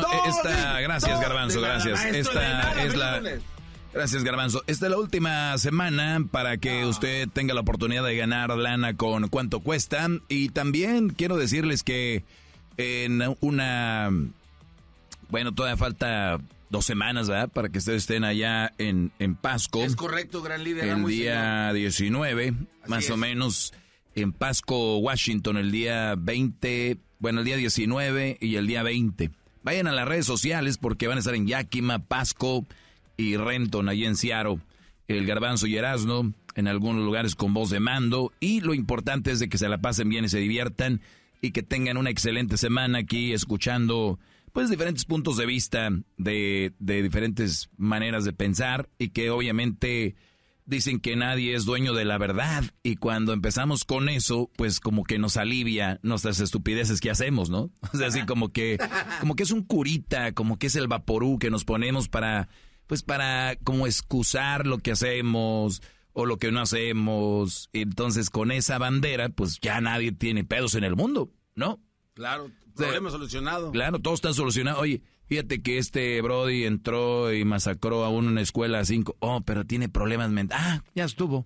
Eh, esta, gracias Garbanzo, gracias. Esta es la... Gracias Garbanzo. Esta es la última semana para que ah. usted tenga la oportunidad de ganar lana con cuánto cuesta. Y también quiero decirles que en una... Bueno, todavía falta dos semanas, Para que ustedes estén allá en, en Pasco. Es correcto, gran líder. El día 19, más o menos, en Pasco, Washington, el día 20, bueno, el día 19 y el día 20. Vayan a las redes sociales porque van a estar en Yakima, Pasco y Renton, allí en Ciaro, El Garbanzo y Erasno, en algunos lugares con voz de mando. Y lo importante es de que se la pasen bien y se diviertan y que tengan una excelente semana aquí escuchando pues diferentes puntos de vista de, de diferentes maneras de pensar y que obviamente dicen que nadie es dueño de la verdad y cuando empezamos con eso, pues como que nos alivia nuestras estupideces que hacemos, ¿no? O sea, así como que como que es un curita, como que es el vaporú que nos ponemos para pues para como excusar lo que hacemos o lo que no hacemos. Entonces, con esa bandera, pues ya nadie tiene pedos en el mundo, ¿no? Claro, problema solucionado. Claro, todo está solucionado. Oye, Fíjate que este Brody entró y masacró a uno en la escuela a cinco. Oh, pero tiene problemas mentales. Ah, ya estuvo.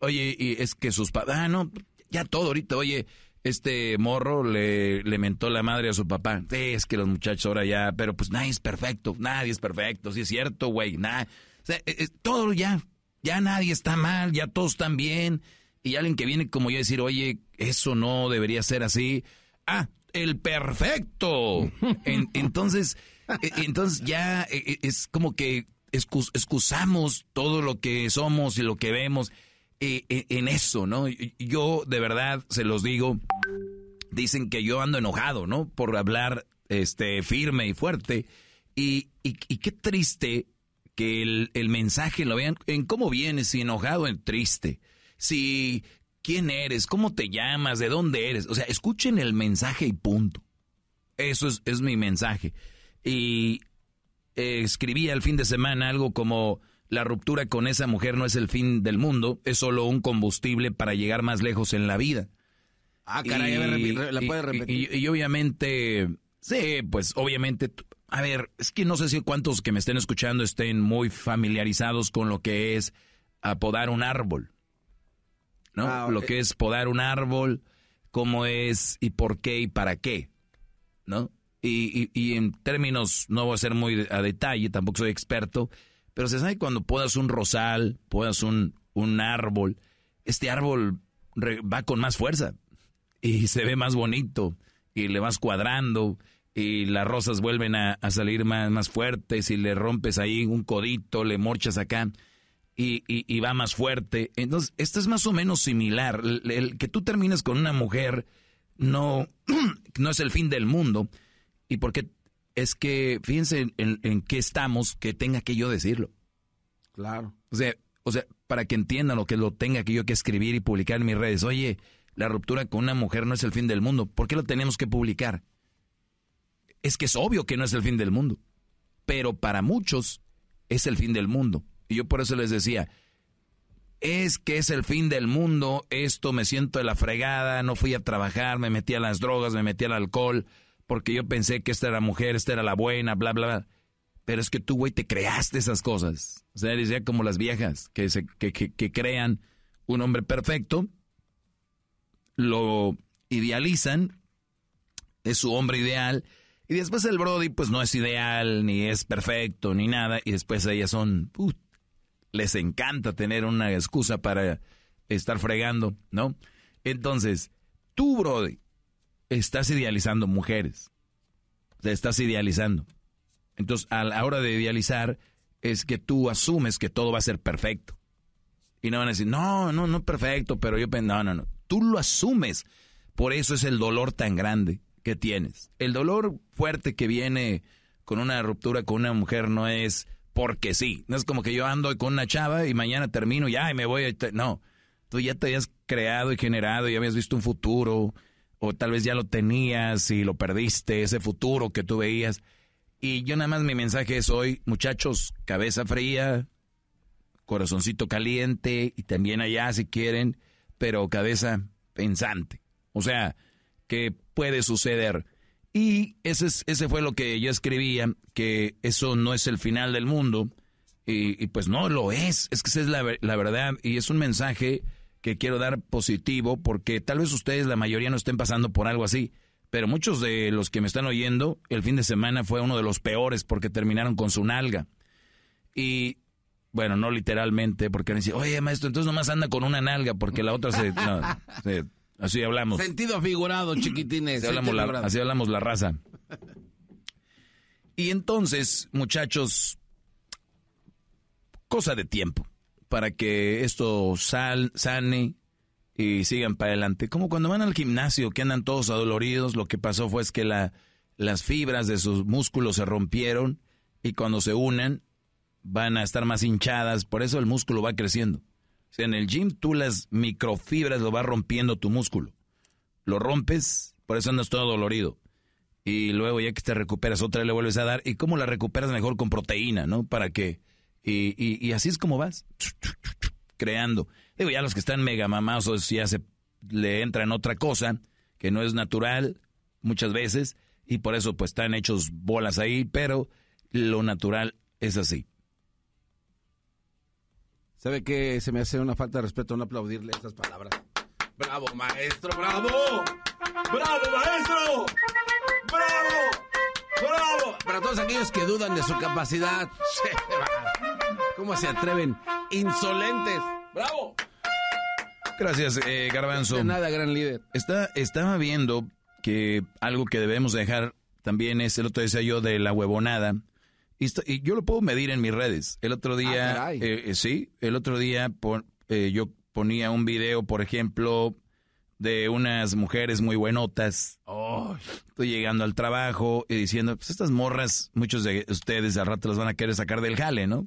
Oye, y es que sus padres... Ah, no, ya todo ahorita. Oye, este morro le, le mentó la madre a su papá. es que los muchachos ahora ya. Pero pues nadie es perfecto. Nadie es perfecto. Sí, es cierto, güey. Nada. O sea, e, e, todo ya. Ya nadie está mal. Ya todos están bien. Y alguien que viene como yo a decir, oye, eso no debería ser así. Ah, el perfecto. entonces e, e, entonces ya e, es como que excusamos todo lo que somos y lo que vemos en eso, ¿no? Yo de verdad se los digo, dicen que yo ando enojado, ¿no? Por hablar este firme y fuerte. Y, qué triste que el, mensaje lo vean en cómo vienes, si enojado, en triste. Si quién eres, cómo te llamas, de dónde eres. O sea, escuchen el mensaje y punto. Eso es, es mi mensaje y eh, escribía el fin de semana algo como la ruptura con esa mujer no es el fin del mundo, es solo un combustible para llegar más lejos en la vida. Ah, caray, la puedes repetir. Y, obviamente, sí, pues obviamente, a ver, es que no sé si cuántos que me estén escuchando estén muy familiarizados con lo que es apodar un árbol, ¿no? Ah, lo que es podar un árbol, cómo es y por qué y para qué, ¿no? y, y, en términos, no voy a ser muy a detalle, tampoco soy experto, pero se sabe cuando puedas un rosal, puedas un, un árbol, este árbol va con más fuerza y se ve más bonito y le vas cuadrando y las rosas vuelven a, salir más, más fuertes y le rompes ahí un codito, le morchas acá. Y, y va más fuerte. Entonces, esto es más o menos similar. El, que tú termines con una mujer no, no es el fin del mundo, ¿Y por qué? Es que fíjense en, qué estamos que tenga que yo decirlo. Claro. O sea, o sea, para que entiendan lo que lo tenga que yo que escribir y publicar en mis redes. Oye, la ruptura con una mujer no es el fin del mundo. ¿Por qué lo tenemos que publicar? Es que es obvio que no es el fin del mundo. Pero para muchos es el fin del mundo. Y yo por eso les decía, es que es el fin del mundo, esto me siento de la fregada, no fui a trabajar, me metí a las drogas, me metí al alcohol, porque yo pensé que esta era mujer, esta era la buena, bla, bla, bla. Pero es que tú, güey, te creaste esas cosas. O sea, eres ya como las viejas que, se, que, que, crean un hombre perfecto, lo idealizan, es su hombre ideal, y después el Brody, pues no es ideal, ni es perfecto, ni nada, y después ellas son, les encanta tener una excusa para estar fregando, ¿no? Entonces, tú, Brody, estás idealizando mujeres. Te estás idealizando. Entonces, a la hora de idealizar, es que tú asumes que todo va a ser perfecto. Y no van a decir, no, no, no perfecto, pero yo no, no, no. Tú lo asumes. Por eso es el dolor tan grande que tienes. El dolor fuerte que viene con una ruptura con una mujer no es porque sí. No es como que yo ando con una chava y mañana termino y me voy. No. Tú ya te habías creado y generado y habías visto un futuro o tal vez ya lo tenías y lo perdiste, ese futuro que tú veías. Y yo nada más mi mensaje es hoy, muchachos, cabeza fría, corazoncito caliente y también allá si quieren, pero cabeza pensante. O sea, que puede suceder. Y ese, es, ese fue lo que yo escribía, que eso no es el final del mundo. Y, y pues no lo es, es que esa es la verdad y es un mensaje quiero dar positivo, porque tal vez ustedes, la mayoría, no estén pasando por algo así, pero muchos de los que me están oyendo, el fin de semana fue uno de los peores porque terminaron con su nalga. Y bueno, no literalmente, porque me dice, oye, maestro, entonces nomás anda con una nalga porque la otra se... así hablamos. Sentido figurado, chiquitines. así hablamos la raza. Y entonces, muchachos, cosa de tiempo para que esto sal, sane y sigan para adelante. Como cuando van al gimnasio, que andan todos adoloridos, lo que pasó fue es que la, las fibras de sus músculos se rompieron y cuando se unen van a estar más hinchadas, por eso el músculo va creciendo. en el gym tú las microfibras lo vas rompiendo tu músculo. Lo rompes, por eso andas todo adolorido. Y luego ya que te recuperas otra le vuelves a dar. ¿Y cómo la recuperas mejor con proteína, no? Para que y, así es como vas, creando. Digo, ya los que están mega mamazos ya se le entran otra cosa que no es natural muchas veces y por eso pues están hechos bolas ahí, pero lo natural es así. ¿Sabe qué? Se me hace una falta de respeto no aplaudirle estas palabras. ¡Bravo, maestro! ¡Bravo! ¡Bravo, maestro! ¡Bravo! ¡Bravo! Para todos aquellos que dudan de su capacidad, ¿Cómo se atreven? Insolentes. ¡Bravo! Gracias, eh, Garbanzo. De nada, gran líder. Está, estaba viendo que algo que debemos dejar también es el otro día yo de la huevonada. Y, yo lo puedo medir en mis redes. El otro ah, día, eh, eh, sí, el otro día eh, yo ponía un video, por ejemplo, de unas mujeres muy buenotas. estoy llegando al trabajo y diciendo, pues estas morras, muchos de ustedes al rato las van a querer sacar del jale, ¿no?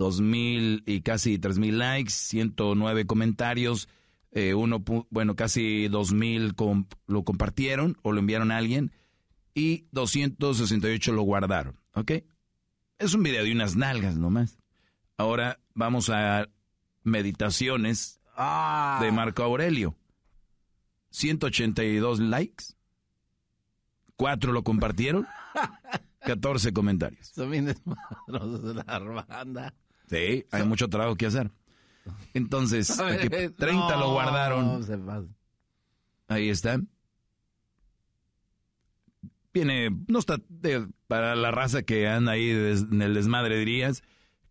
2.000 y casi 3.000 likes, 109 comentarios, eh, uno, bueno, casi 2.000 lo compartieron o lo enviaron a alguien y 268 lo guardaron, ¿ok? Es un video de unas nalgas nomás. Ahora vamos a meditaciones ah. de Marco Aurelio. 182 likes, 4 lo compartieron, 14 comentarios. Son bien de la banda. Sí, hay mucho trabajo que hacer. Entonces, 30 eh, lo guardaron. Ahí está. Viene, no está para la raza que anda ahí en el desmadre, dirías,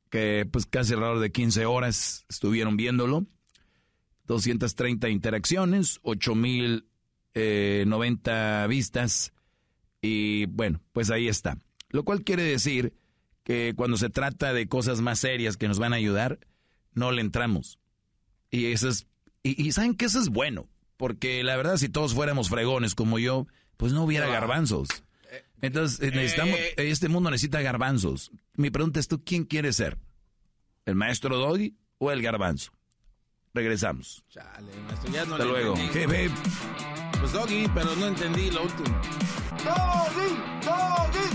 que pues casi alrededor de 15 horas estuvieron viéndolo. 230 interacciones, 8090 eh, vistas y bueno, pues ahí está. Lo cual quiere decir que cuando se trata de cosas más serias que nos van a ayudar, no le entramos. Y eso es, y, saben que eso es bueno, porque la verdad si todos fuéramos fregones como yo, pues no hubiera ah. garbanzos. Eh, Entonces eh, necesitamos, eh. este mundo necesita garbanzos. Mi pregunta es tú, ¿quién quieres ser? ¿El maestro Doggy o el garbanzo? Regresamos. Chale, maestro, ya no Hasta luego. Pues Doggy, pero no entendí lo último. ¡Doggy! ¡Doggy!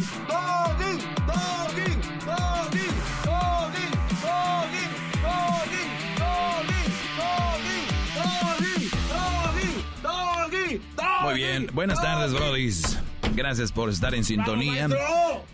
bien. Buenas tardes, Brody Gracias por estar en sintonía.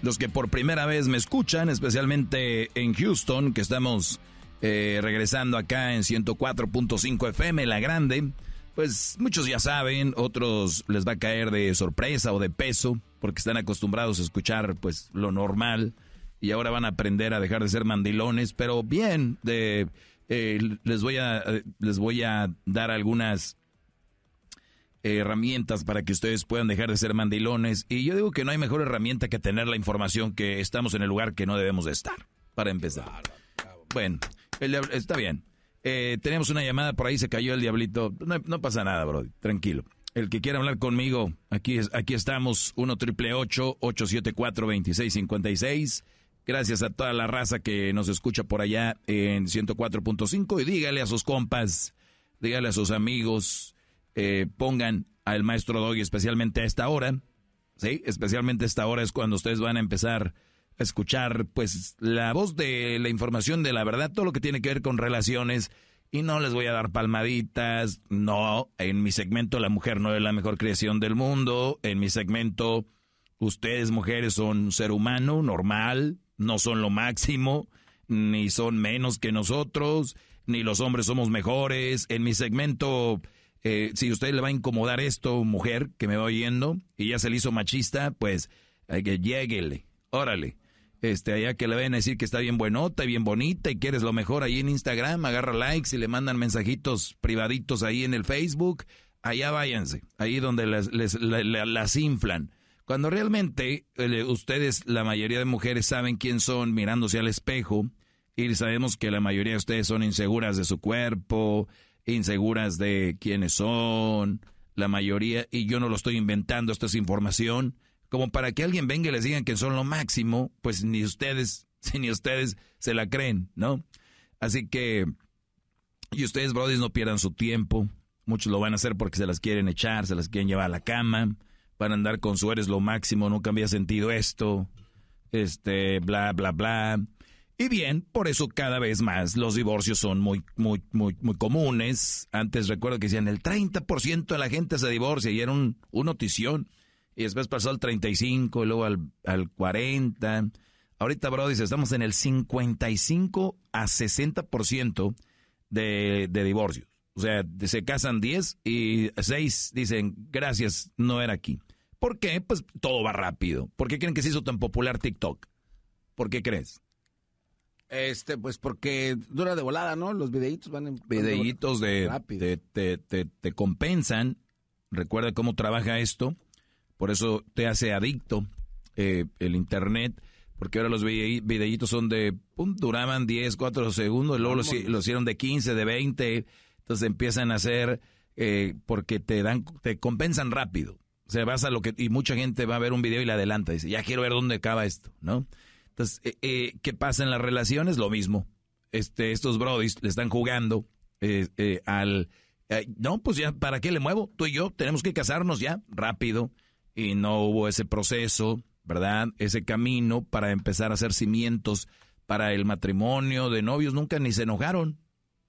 Los que por primera vez me escuchan, especialmente en Houston, que estamos eh, regresando acá en 104.5 FM, la grande, pues muchos ya saben, otros les va a caer de sorpresa o de peso, porque están acostumbrados a escuchar pues lo normal y ahora van a aprender a dejar de ser mandilones, pero bien, de, eh, les, voy a, eh, les voy a dar algunas herramientas para que ustedes puedan dejar de ser mandilones. Y yo digo que no hay mejor herramienta que tener la información que estamos en el lugar que no debemos de estar, para empezar. Bueno, está bien. Eh, tenemos una llamada, por ahí se cayó el diablito. No, pasa nada, bro, tranquilo. El que quiera hablar conmigo, aquí, es, aquí estamos, 1 triple 874 2656 Gracias a toda la raza que nos escucha por allá en 104.5 y dígale a sus compas, dígale a sus amigos, eh, pongan al maestro Doggy, especialmente a esta hora, ¿sí? Especialmente a esta hora es cuando ustedes van a empezar a escuchar, pues, la voz de la información de la verdad, todo lo que tiene que ver con relaciones. Y no les voy a dar palmaditas, no, en mi segmento la mujer no es la mejor creación del mundo, en mi segmento ustedes mujeres son un ser humano normal, no son lo máximo, ni son menos que nosotros, ni los hombres somos mejores. En mi segmento eh, si usted le va a incomodar esto, mujer, que me va oyendo, y ya se le hizo machista, pues hay que lleguele, órale. Este, allá que le vayan a decir que está bien buenota y bien bonita y quieres lo mejor ahí en Instagram, agarra likes y le mandan mensajitos privaditos ahí en el Facebook, allá váyanse, ahí donde las inflan. Cuando realmente eh, ustedes, la mayoría de mujeres, saben quién son mirándose al espejo y sabemos que la mayoría de ustedes son inseguras de su cuerpo, inseguras de quiénes son, la mayoría, y yo no lo estoy inventando, esta es información, como para que alguien venga y les diga que son lo máximo, pues ni ustedes, ni ustedes se la creen, ¿no? Así que, y ustedes, brothers no pierdan su tiempo, muchos lo van a hacer porque se las quieren echar, se las quieren llevar a la cama, van a andar con su lo máximo, nunca había sentido esto, este, bla, bla, bla. Y bien, por eso cada vez más los divorcios son muy, muy, muy, muy comunes. Antes recuerdo que decían el 30% de la gente se divorcia y era un, notición. Y después pasó al 35 y luego al, al 40. Ahorita, bro, dice, estamos en el 55 a 60% de, de divorcios. O sea, se casan 10 y 6 dicen, gracias, no era aquí. ¿Por qué? Pues todo va rápido. ¿Por qué creen que se hizo tan popular TikTok? ¿Por qué crees? Este, pues porque dura de volada, ¿no? Los videitos van en... Videitos de... Te, te, compensan. Recuerda cómo trabaja esto. Por eso te hace adicto eh, el Internet. Porque ahora los videitos son de... Pum, duraban 10, 4 segundos. luego los, hicieron de 15, de 20. Entonces empiezan a hacer... Eh, porque te dan... Te compensan rápido. O sea, vas a lo que... Y mucha gente va a ver un video y le adelanta. Dice, ya quiero ver dónde acaba esto, ¿no? Entonces, eh, eh, ¿qué pasa en las relaciones? Lo mismo. Este, estos brodis le están jugando eh, eh, al... no, pues ya, ¿para qué le muevo? Tú y yo tenemos que casarnos ya, rápido. Y no hubo ese proceso, ¿verdad? Ese camino para empezar a hacer cimientos para el matrimonio de novios. Nunca ni se enojaron.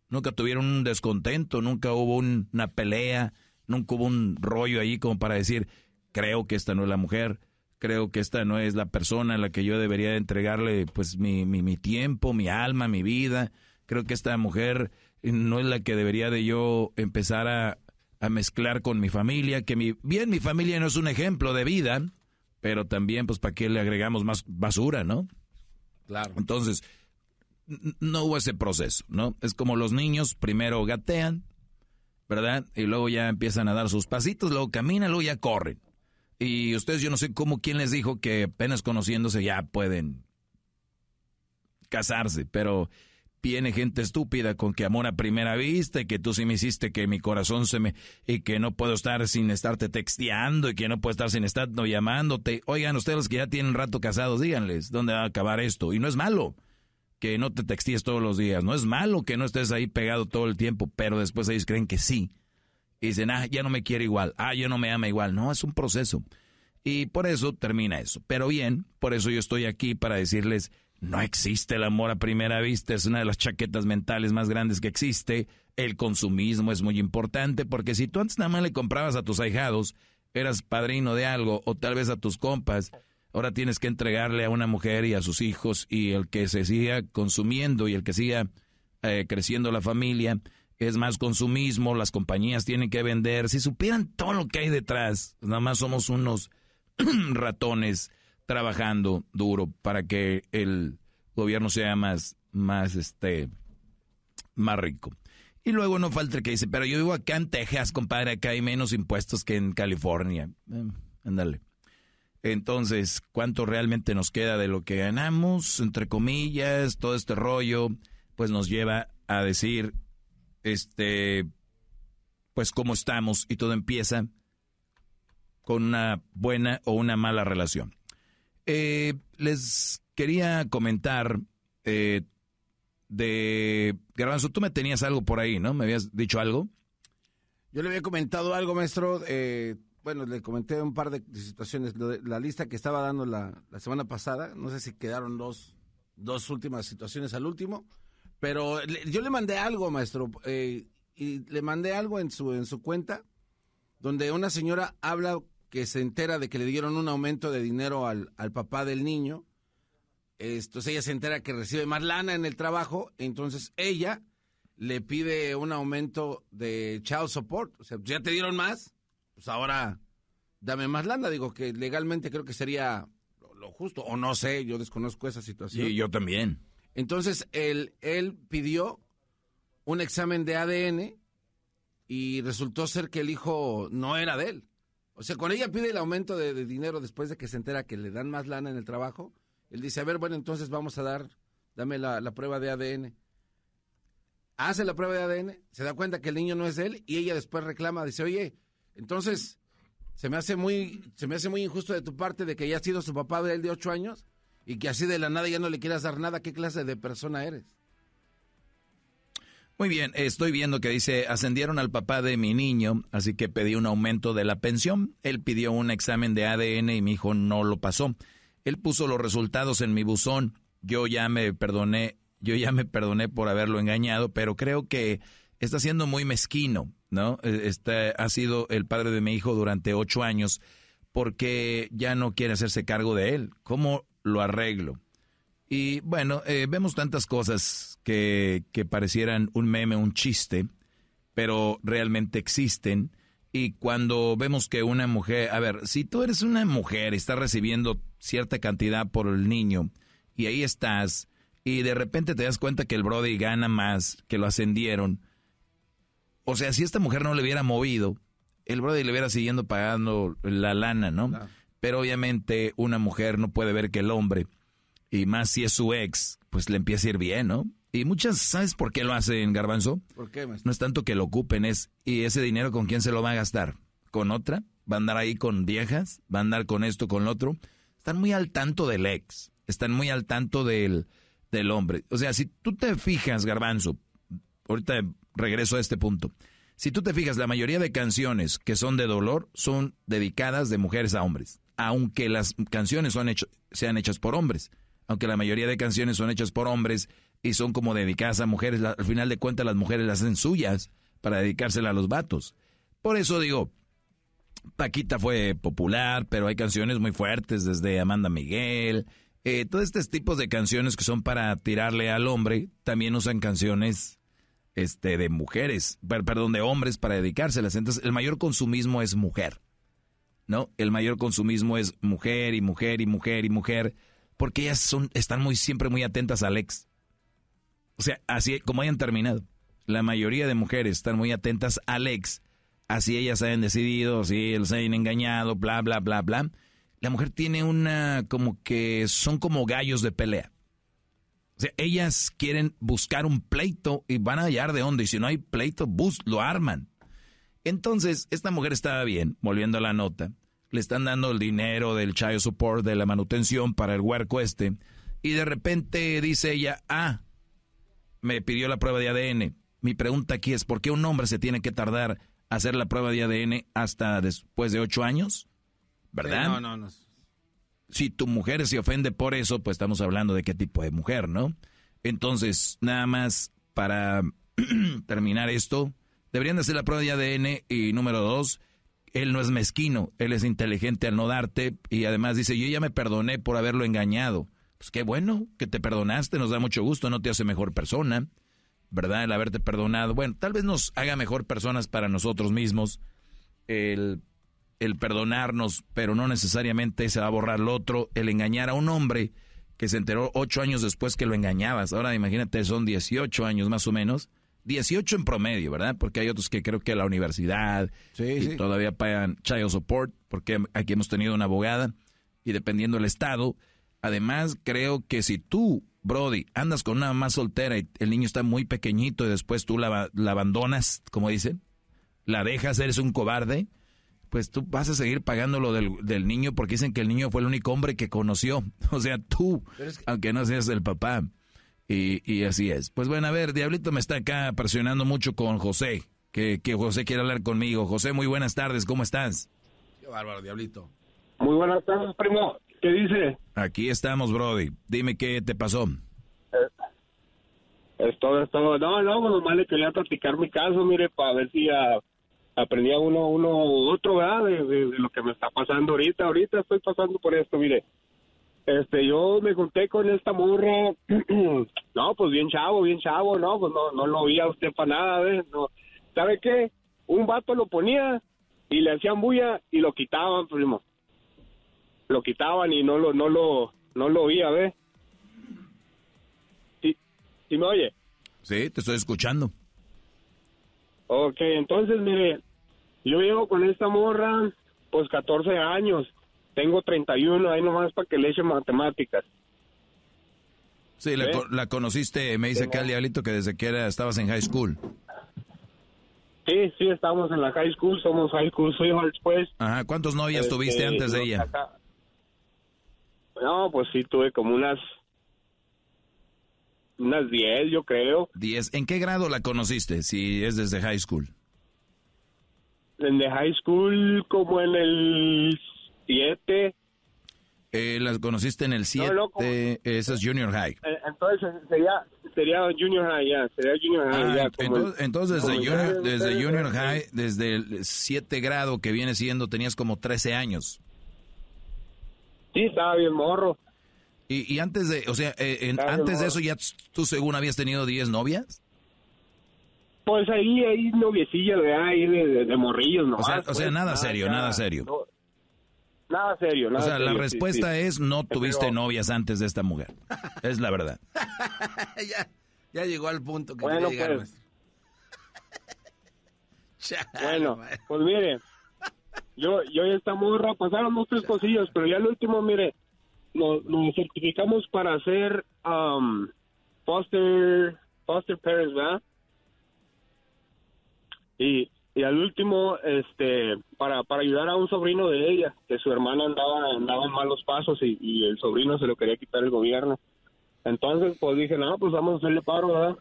Nunca tuvieron un descontento, nunca hubo una pelea, nunca hubo un rollo ahí como para decir, creo que esta no es la mujer creo que esta no es la persona a la que yo debería entregarle pues mi, tiempo, mi alma, mi vida. Creo que esta mujer eh, no es la que debería de yo empezar a, mezclar con mi familia, que mi, bien mi familia no es un ejemplo de vida, pero también pues para qué le agregamos más basura, ¿no? Claro. Entonces, no hubo ese proceso, ¿no? Es como los niños primero gatean, ¿verdad? Y luego ya empiezan a dar sus pasitos, luego caminan, luego ya corren. Y ustedes, yo no sé cómo, quién les dijo que apenas conociéndose ya pueden casarse, pero viene gente estúpida con que amor a primera vista y que tú sí me hiciste que mi corazón se me y que no puedo estar sin estarte texteando y que no puedo estar sin estar llamándote. Oigan, ustedes los que ya tienen rato casados, díganles dónde va a acabar esto. Y no es malo que no te textees todos los días, no es malo que no estés ahí pegado todo el tiempo, pero después ellos creen que sí y dicen, ah, ya no me quiere igual, ah, ya no me ama igual. No, es un proceso. Y por eso termina eso. Pero bien, por eso yo estoy aquí para decirles, no existe el amor a primera vista, es una de las chaquetas mentales más grandes que existe. El consumismo es muy importante porque si tú antes nada más le comprabas a tus ahijados, eras padrino de algo o tal vez a tus compas, ahora tienes que entregarle a una mujer y a sus hijos y el que se siga consumiendo y el que siga eh, creciendo la familia es más consumismo, las compañías tienen que vender. Si supieran todo lo que hay detrás, pues nada más somos unos ratones trabajando duro para que el gobierno sea más, más este, más rico. Y luego no falta el que dice, pero yo vivo acá en Texas, compadre, acá hay menos impuestos que en California. Eh, ándale. Entonces, ¿cuánto realmente nos queda de lo que ganamos? Entre comillas, todo este rollo, pues nos lleva a decir este, pues cómo estamos y todo empieza con una buena o una mala relación. Eh, les quería comentar eh, de Garbanzo, tú me tenías algo por ahí, ¿no? ¿Me habías dicho algo? Yo le había comentado algo, maestro. Eh, bueno, le comenté un par de situaciones. La lista que estaba dando la, semana pasada, no sé si quedaron dos, dos últimas situaciones al último. Pero yo le mandé algo, maestro, eh, y le mandé algo en su, en su cuenta, donde una señora habla que se entera de que le dieron un aumento de dinero al, papá del niño. Entonces ella se entera que recibe más lana en el trabajo, entonces ella le pide un aumento de child support. O sea, ya te dieron más, pues ahora dame más lana. Digo que legalmente creo que sería lo, justo, o no sé, yo desconozco esa situación. Sí, yo también. Entonces él, él pidió un examen de ADN y resultó ser que el hijo no era de él. O sea, cuando ella pide el aumento de, dinero después de que se entera que le dan más lana en el trabajo, él dice, a ver, bueno, entonces vamos a dar, dame la, prueba de ADN. Hace la prueba de ADN, se da cuenta que el niño no es de él y ella después reclama, dice, oye, entonces se me hace muy, se me hace muy injusto de tu parte de que ya sido su papá de él de ocho años y que así de la nada ya no le quieras dar nada, ¿qué clase de persona eres? Muy bien, estoy viendo que dice, ascendieron al papá de mi niño, así que pedí un aumento de la pensión. Él pidió un examen de ADN y mi hijo no lo pasó. Él puso los resultados en mi buzón. Yo ya me perdoné, yo ya me perdoné por haberlo engañado, pero creo que está siendo muy mezquino, ¿no? Este ha sido el padre de mi hijo durante ocho años porque ya no quiere hacerse cargo de él. ¿Cómo lo arreglo. Y bueno, eh, vemos tantas cosas que, que parecieran un meme, un chiste, pero realmente existen. Y cuando vemos que una mujer, a ver, si tú eres una mujer y estás recibiendo cierta cantidad por el niño y ahí estás y de repente te das cuenta que el Brody gana más, que lo ascendieron, o sea, si esta mujer no le hubiera movido, el Brody le hubiera siguiendo pagando la lana, ¿no? Pero obviamente una mujer no puede ver que el hombre, y más si es su ex, pues le empieza a ir bien, ¿no? Y muchas, ¿sabes por qué lo hacen, Garbanzo? ¿Por qué? No es tanto que lo ocupen, es, ¿y ese dinero con quién se lo va a gastar? ¿Con otra? ¿Va a andar ahí con viejas? ¿Va a andar con esto, con lo otro? Están muy al tanto del ex, están muy al tanto del, del hombre. O sea, si tú te fijas, Garbanzo, ahorita regreso a este punto. Si tú te fijas, la mayoría de canciones que son de dolor son dedicadas de mujeres a hombres aunque las canciones son sean hechas por hombres. Aunque la mayoría de canciones son hechas por hombres y son como dedicadas a mujeres, al final de cuentas las mujeres las hacen suyas para dedicársela a los vatos. Por eso digo, Paquita fue popular, pero hay canciones muy fuertes desde Amanda Miguel. Eh, todos estos tipos de canciones que son para tirarle al hombre, también usan canciones este, de mujeres, perdón, de hombres para dedicárselas. Entonces, el mayor consumismo es mujer. ¿no? El mayor consumismo es mujer y mujer y mujer y mujer, porque ellas son, están muy, siempre muy atentas al ex. O sea, así como hayan terminado, la mayoría de mujeres están muy atentas al ex, así ellas hayan decidido, si él se engañado, bla, bla, bla, bla. La mujer tiene una, como que son como gallos de pelea. O sea, ellas quieren buscar un pleito y van a hallar de dónde. Y si no hay pleito, bus, lo arman. Entonces, esta mujer estaba bien, volviendo a la nota. Le están dando el dinero del child support, de la manutención para el huerco este. Y de repente dice ella, ah, me pidió la prueba de ADN. Mi pregunta aquí es, ¿por qué un hombre se tiene que tardar a hacer la prueba de ADN hasta después de ocho años? ¿Verdad? no, no, no. Si tu mujer se ofende por eso, pues estamos hablando de qué tipo de mujer, ¿no? Entonces, nada más para terminar esto, Deberían de hacer la prueba de ADN y número dos, él no es mezquino, él es inteligente al no darte y además dice, yo ya me perdoné por haberlo engañado. Pues qué bueno que te perdonaste, nos da mucho gusto, no te hace mejor persona, ¿verdad? El haberte perdonado. Bueno, tal vez nos haga mejor personas para nosotros mismos el, el perdonarnos, pero no necesariamente se va a borrar lo otro, el engañar a un hombre que se enteró ocho años después que lo engañabas. Ahora imagínate, son 18 años más o menos 18 en promedio, ¿verdad? Porque hay otros que creo que la universidad y todavía pagan child support, porque aquí hemos tenido una abogada y dependiendo del estado. Además, creo que si tú, Brody, andas con una mamá soltera y el niño está muy pequeñito y después tú la, abandonas, como dicen, la dejas, eres un cobarde, pues tú vas a seguir pagando lo del, niño porque dicen que el niño fue el único hombre que conoció. O sea, tú, aunque no seas el papá. Y, así es. Pues bueno, a ver, Diablito me está acá presionando mucho con José, que, que José quiere hablar conmigo. José, muy buenas tardes, ¿cómo estás? Qué bárbaro, Diablito. Muy buenas tardes, primo. ¿Qué dice? Aquí estamos, Brody. Dime qué te pasó. Esto, eh, es todo, es todo. No, no, nomás le quería platicar mi caso, mire, para ver si ah, aprendía uno, uno, otro, ¿verdad? de, lo que me está pasando ahorita. Ahorita estoy pasando por esto, mire. Este, yo me junté con esta morra, no, pues bien chavo, bien chavo, no, pues no, no lo veía usted para nada, ¿Sabe qué? Un vato lo ponía y le hacían bulla y lo quitaban, primo. Lo quitaban y no lo, no lo, no lo oía, ¿ves? ¿Sí, ¿Sí me oye? Sí, te estoy escuchando. Ok, entonces, mire, yo vivo con esta morra, pues 14 años tengo 31, ahí nomás para que le eche matemáticas. Sí, la, ¿Eh? conociste, me dice al diablito que desde que era, estabas en high school. Sí, sí, estábamos en la high school, somos high school soy pues. Ajá, ¿cuántos novias este, tuviste antes de ella? No, pues sí, tuve como unas. unas 10, yo creo. 10. ¿En qué grado la conociste, si es desde high school? Desde high school, como en el 7. Eh, las conociste en el 7, no, esa es Junior High. Eh, entonces sería, sería Junior High, ya, sería Junior High. Ah, entonces, desde, junior, desde junior eh, High, eh. desde el 7 grado que viene siendo, tenías como 13 años. Sí, estaba bien morro. Y, y antes de, o sea, en, antes de eso ya tú según habías tenido 10 novias. Pues ahí, ahí noviecillas, de Ahí de, de, morrillos, ¿no? O sea, o sea pues. nada, serio, nada, nada serio. No, Nada serio, nada O sea, la respuesta es no tuviste novias antes de esta mujer. Es la verdad. ya, llegó al punto que bueno, pues. bueno, pues mire, yo, yo está esta pasaron tres cosillas, pero ya el último, mire, nos, nos certificamos para ser... um, foster, foster parents, ¿verdad? Y y al último, este, para, para ayudar a un sobrino de ella, que su hermana andaba, andaba en malos pasos y, el sobrino se lo quería quitar el gobierno. Entonces, pues dije, no, pues vamos a hacerle paro, ¿verdad?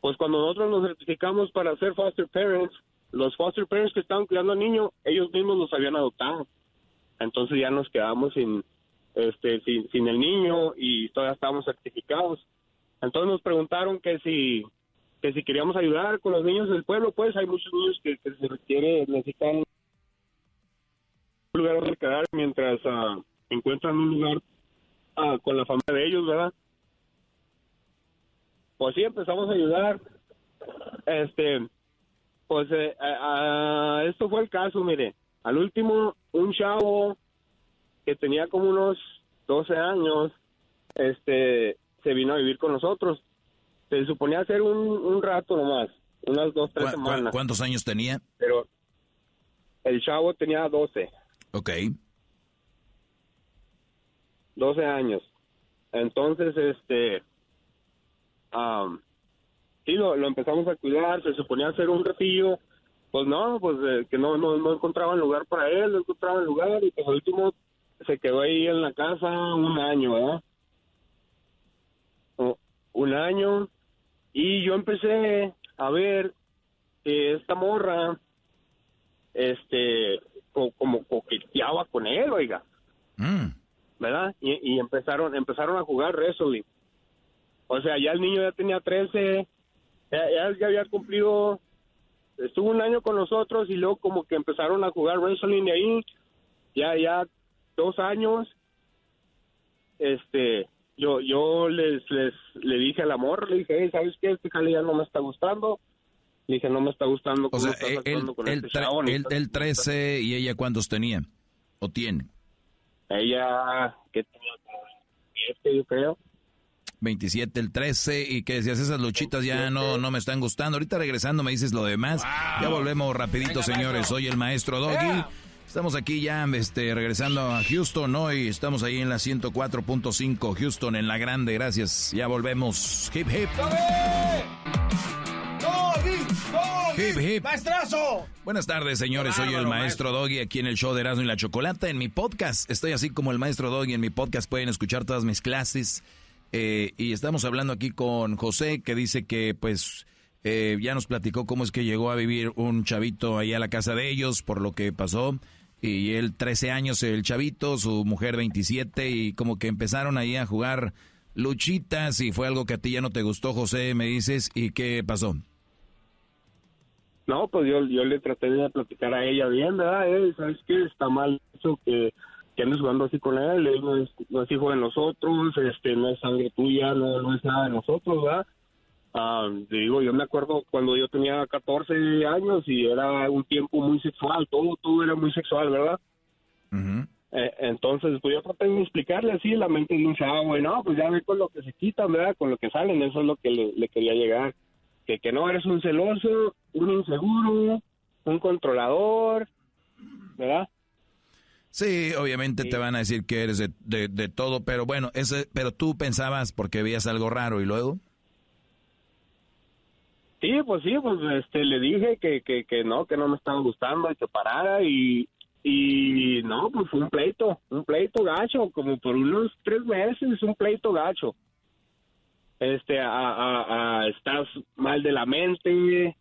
Pues cuando nosotros nos certificamos para ser foster parents, los foster parents que estaban cuidando al niño, ellos mismos los habían adoptado. Entonces ya nos quedamos sin, este, sin, sin el niño y todavía estábamos certificados. Entonces nos preguntaron que si que si queríamos ayudar con los niños del pueblo, pues hay muchos niños que, se requiere, necesitan un lugar donde quedar mientras ah, encuentran un lugar ah, con la familia de ellos, ¿verdad? Pues sí, empezamos a ayudar. Este, pues eh, esto fue el caso, mire. Al último, un chavo que tenía como unos 12 años, este, se vino a vivir con nosotros se suponía hacer un, un rato nomás, unas dos, tres semanas. ¿Cuántos años tenía? Pero el chavo tenía 12. Ok. 12 años. Entonces, este, sí, lo, lo, empezamos a cuidar, se suponía hacer un ratillo, pues no, pues eh, que no, no, no encontraban lugar para él, no encontraban lugar y pues último se quedó ahí en la casa un año, ¿verdad? un año, y yo empecé a ver que esta morra, este, como coqueteaba con él, oiga. Mm. ¿Verdad? Y, empezaron, empezaron a jugar wrestling. O sea, ya el niño ya tenía 13, ya, ya había cumplido, estuvo un año con nosotros y luego como que empezaron a jugar wrestling de ahí, ya, ya dos años, este, yo yo les les le dije al amor, le dije, ¿sabes qué? Este ya no me está gustando. Le dije, no me está gustando cómo o sea, estás e-, 13 este y ella cuántos tenía o tiene. Ella qué tenía 27, yo creo. 27, el 13 y que decías esas luchitas ya no no me están gustando. Ahorita regresando me dices lo demás. Ya volvemos rapidito, señores. Soy el maestro ¡Eh! Doggy. Estamos aquí ya este, regresando a Houston hoy. Estamos ahí en la 104.5 Houston en la grande. Gracias. Ya volvemos. Hip hip. Hip, hip. ¡Maestrazo! Buenas tardes, señores. Soy el maestro Doggy aquí en el show de Erasmo y la Chocolata. En mi podcast, estoy así como el maestro Doggy. En mi podcast pueden escuchar todas mis clases. Eh, y estamos hablando aquí con José, que dice que, pues, eh, ya nos platicó cómo es que llegó a vivir un chavito ahí a la casa de ellos, por lo que pasó y él 13 años, el chavito, su mujer 27 y como que empezaron ahí a jugar luchitas y fue algo que a ti ya no te gustó, José, me dices, ¿y qué pasó? No, pues yo, yo le traté de platicar a ella bien, ¿verdad? Eh, ¿Sabes qué? Está mal eso que, que andes jugando así con él, él no es, no es hijo de nosotros, este, no es sangre tuya, no, no es nada de nosotros, ¿verdad? Ah, digo, yo me acuerdo cuando yo tenía 14 años y era un tiempo muy sexual, todo, era muy sexual, ¿verdad? Eh, entonces, pues yo traté de explicarle así, la mente dice, ah, bueno, pues ya ve con lo que se quitan, ¿verdad? Con lo que salen, eso es lo que le, quería llegar. Que, que no, eres un celoso, un inseguro, un controlador, ¿verdad? Sí, obviamente te van a decir que eres de, todo, pero bueno, ese, pero tú pensabas porque veías algo raro y luego. Sí, pues sí, pues este, le dije que, que, que no, que no me estaba gustando y que parara y, y no, pues fue un pleito, un pleito gacho, como por unos tres meses, un pleito gacho. Este, a, a, estás mal de la mente,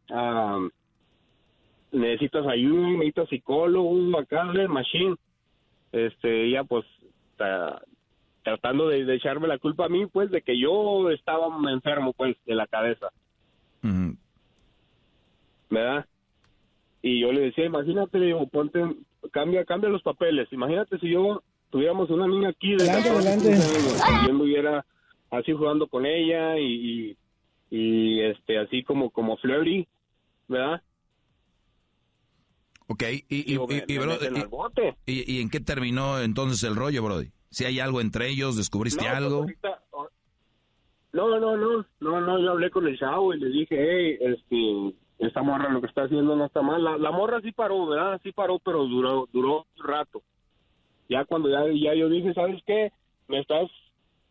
necesitas ayuda, necesitas psicólogo, acá, el eh, machine. Este, ella pues está tratando de echarme la culpa a mí, pues, de que yo estaba enfermo, pues, de la cabeza. ¿Verdad? Y yo le decía, imagínate, ponte, cambia, cambia los papeles. Imagínate si yo tuviéramos una niña aquí de adelante, y yo estuviera así jugando con ella y, y, este, así como, como flirty, ¿verdad? Ok, y, y, y, y, en qué terminó entonces el rollo, Brody? Si hay algo entre ellos, descubriste pues algo. No, no, no, no, no, yo hablé con el chavo y le dije, hey, este, esta morra lo que está haciendo no está mal. La, morra sí paró, ¿verdad? Sí paró, pero duró, duró un rato. Ya cuando ya, yo dije, ¿sabes qué? Me estás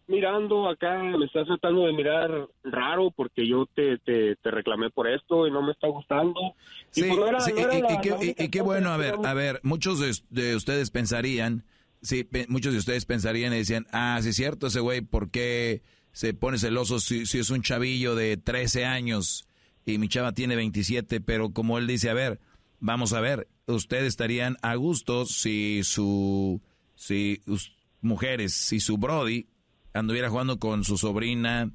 mirando acá, me estás tratando de mirar raro porque yo te, te, te reclamé por esto y no me está gustando. Sí, pues y qué bueno, a ver, a ver, muchos de, ustedes pensarían, sí, muchos de ustedes pensarían y decían, ah, sí es cierto ese güey, ¿por qué...? se pone celoso si, es un chavillo de 13 años y mi chava tiene 27, pero como él dice, a ver, vamos a ver, ustedes estarían a gusto si su, si mujeres, si su Brody anduviera jugando con su sobrina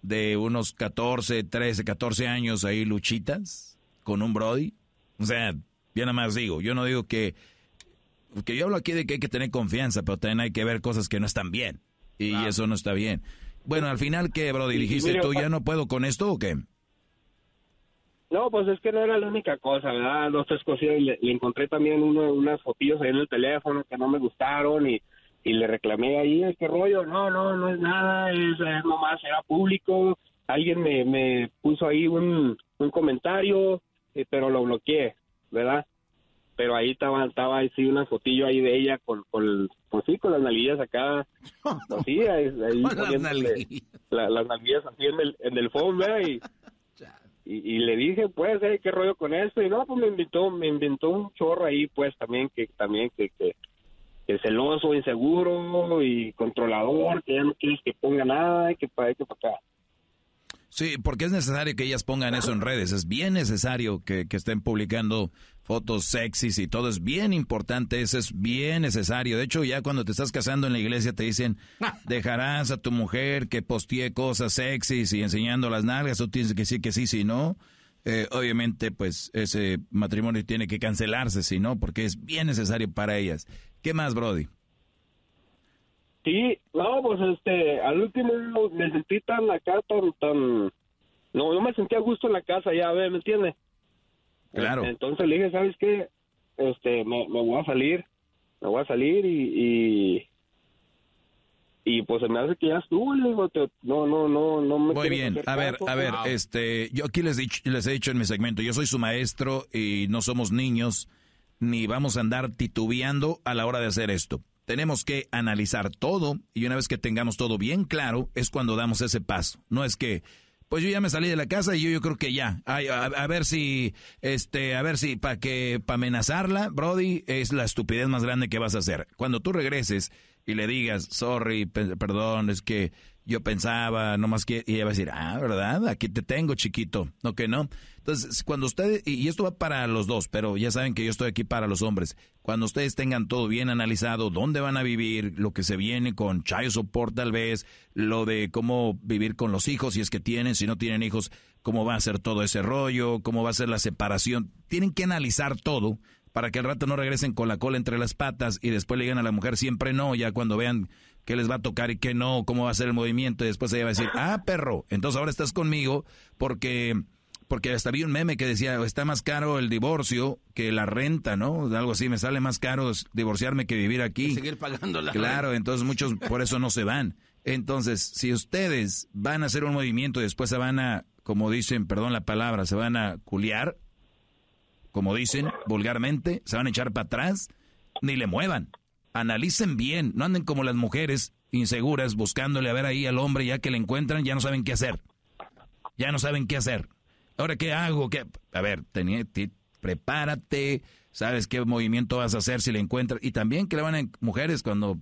de unos 14, 13, 14 años ahí luchitas con un Brody. O sea, yo nada más digo, yo no digo que, que yo hablo aquí de que hay que tener confianza, pero también hay que ver cosas que no están bien y eso no está bien. Bueno, al final, ¿qué, bro? ¿Dijiste tú ya no puedo con esto o qué? No, pues es que no era la única cosa, ¿verdad? Dos, tres cosillas. Y le, encontré también uno, unas fotillos ahí en el teléfono que no me gustaron y, le reclamé ahí, ¿qué rollo? No, no, no es nada, es, es eh, nomás, era público. Alguien me, me puso ahí un, comentario, eh, pero lo bloqueé, ¿verdad? pero ahí estaba, estaba ahí sí una fotillo ahí de ella con, con pues sí, con las nalguillas acá, las nalguillas así en el, fondo, y, y, le dije, pues, eh, qué rollo con esto, y no, pues me invitó, me inventó un chorro ahí, pues, también, que, también, que, que, celoso, inseguro y controlador, que no quieres que ponga nada, que para para acá. Sí, porque es necesario que ellas pongan eso en redes. Es bien necesario que, que estén publicando fotos sexys y todo es bien importante, eso es bien necesario. De hecho, ya cuando te estás casando en la iglesia te dicen, ah. dejarás a tu mujer que postee cosas sexys y enseñando las nalgas, tú tienes que decir que sí, si no. Eh, obviamente, pues ese matrimonio tiene que cancelarse, si no, porque es bien necesario para ellas. ¿Qué más, Brody? Sí, no, pues este, al último me sentí tan acá, tan, tan, no, no me sentí a gusto en la casa, ya, ve, ¿me entiendes? Entonces le dije, ¿sabes qué? Este, me, voy a salir, me voy a salir y, y pues se me hace que ya estuvo, no, no, no, no me Muy bien, a ver, a ver, este, yo aquí les, dicho, les he dicho en mi segmento, yo soy su maestro y no somos niños, ni vamos a andar titubeando a la hora de hacer esto. Tenemos que analizar todo y una vez que tengamos todo bien claro, es cuando damos ese paso. No es que pues yo ya me salí de la casa y yo, creo que ya. A, a ver si, este, a ver si, para que, para amenazarla, Brody, es la estupidez más grande que vas a hacer. Cuando tú regreses y le digas, sorry, perdón, es que yo pensaba, no más que, y ella va a decir, ah, ¿verdad? Aquí te tengo, chiquito. No que no. Entonces, cuando ustedes, y esto va para los dos, pero ya saben que yo estoy aquí para los hombres. Cuando ustedes tengan todo bien analizado, dónde van a vivir, lo que se viene con Chayo Support tal vez, lo de cómo vivir con los hijos, si es que tienen, si no tienen hijos, cómo va a ser todo ese rollo, cómo va a ser la separación. Tienen que analizar todo para que al rato no regresen con la cola entre las patas y después le digan a la mujer siempre no, ya cuando vean qué les va a tocar y qué no, cómo va a ser el movimiento, y después ella va a decir, ah, perro, entonces ahora estás conmigo porque, porque hasta vi un meme que decía, está más caro el divorcio que la renta, ¿no? Algo así, me sale más caro divorciarme que vivir aquí. seguir pagándola. Claro, entonces muchos por eso no se van. Entonces, si ustedes van a hacer un movimiento y después se van a, como dicen, perdón la palabra, se van a culiar, como dicen vulgarmente, se van a echar para atrás, ni le muevan analicen bien, no anden como las mujeres inseguras buscándole a ver ahí al hombre, ya que le encuentran, ya no saben qué hacer. Ya no saben qué hacer. Ahora, ¿qué hago? ¿Qué? A ver, tenía, prepárate, sabes qué movimiento vas a hacer si le encuentras. Y también que le van a mujeres cuando,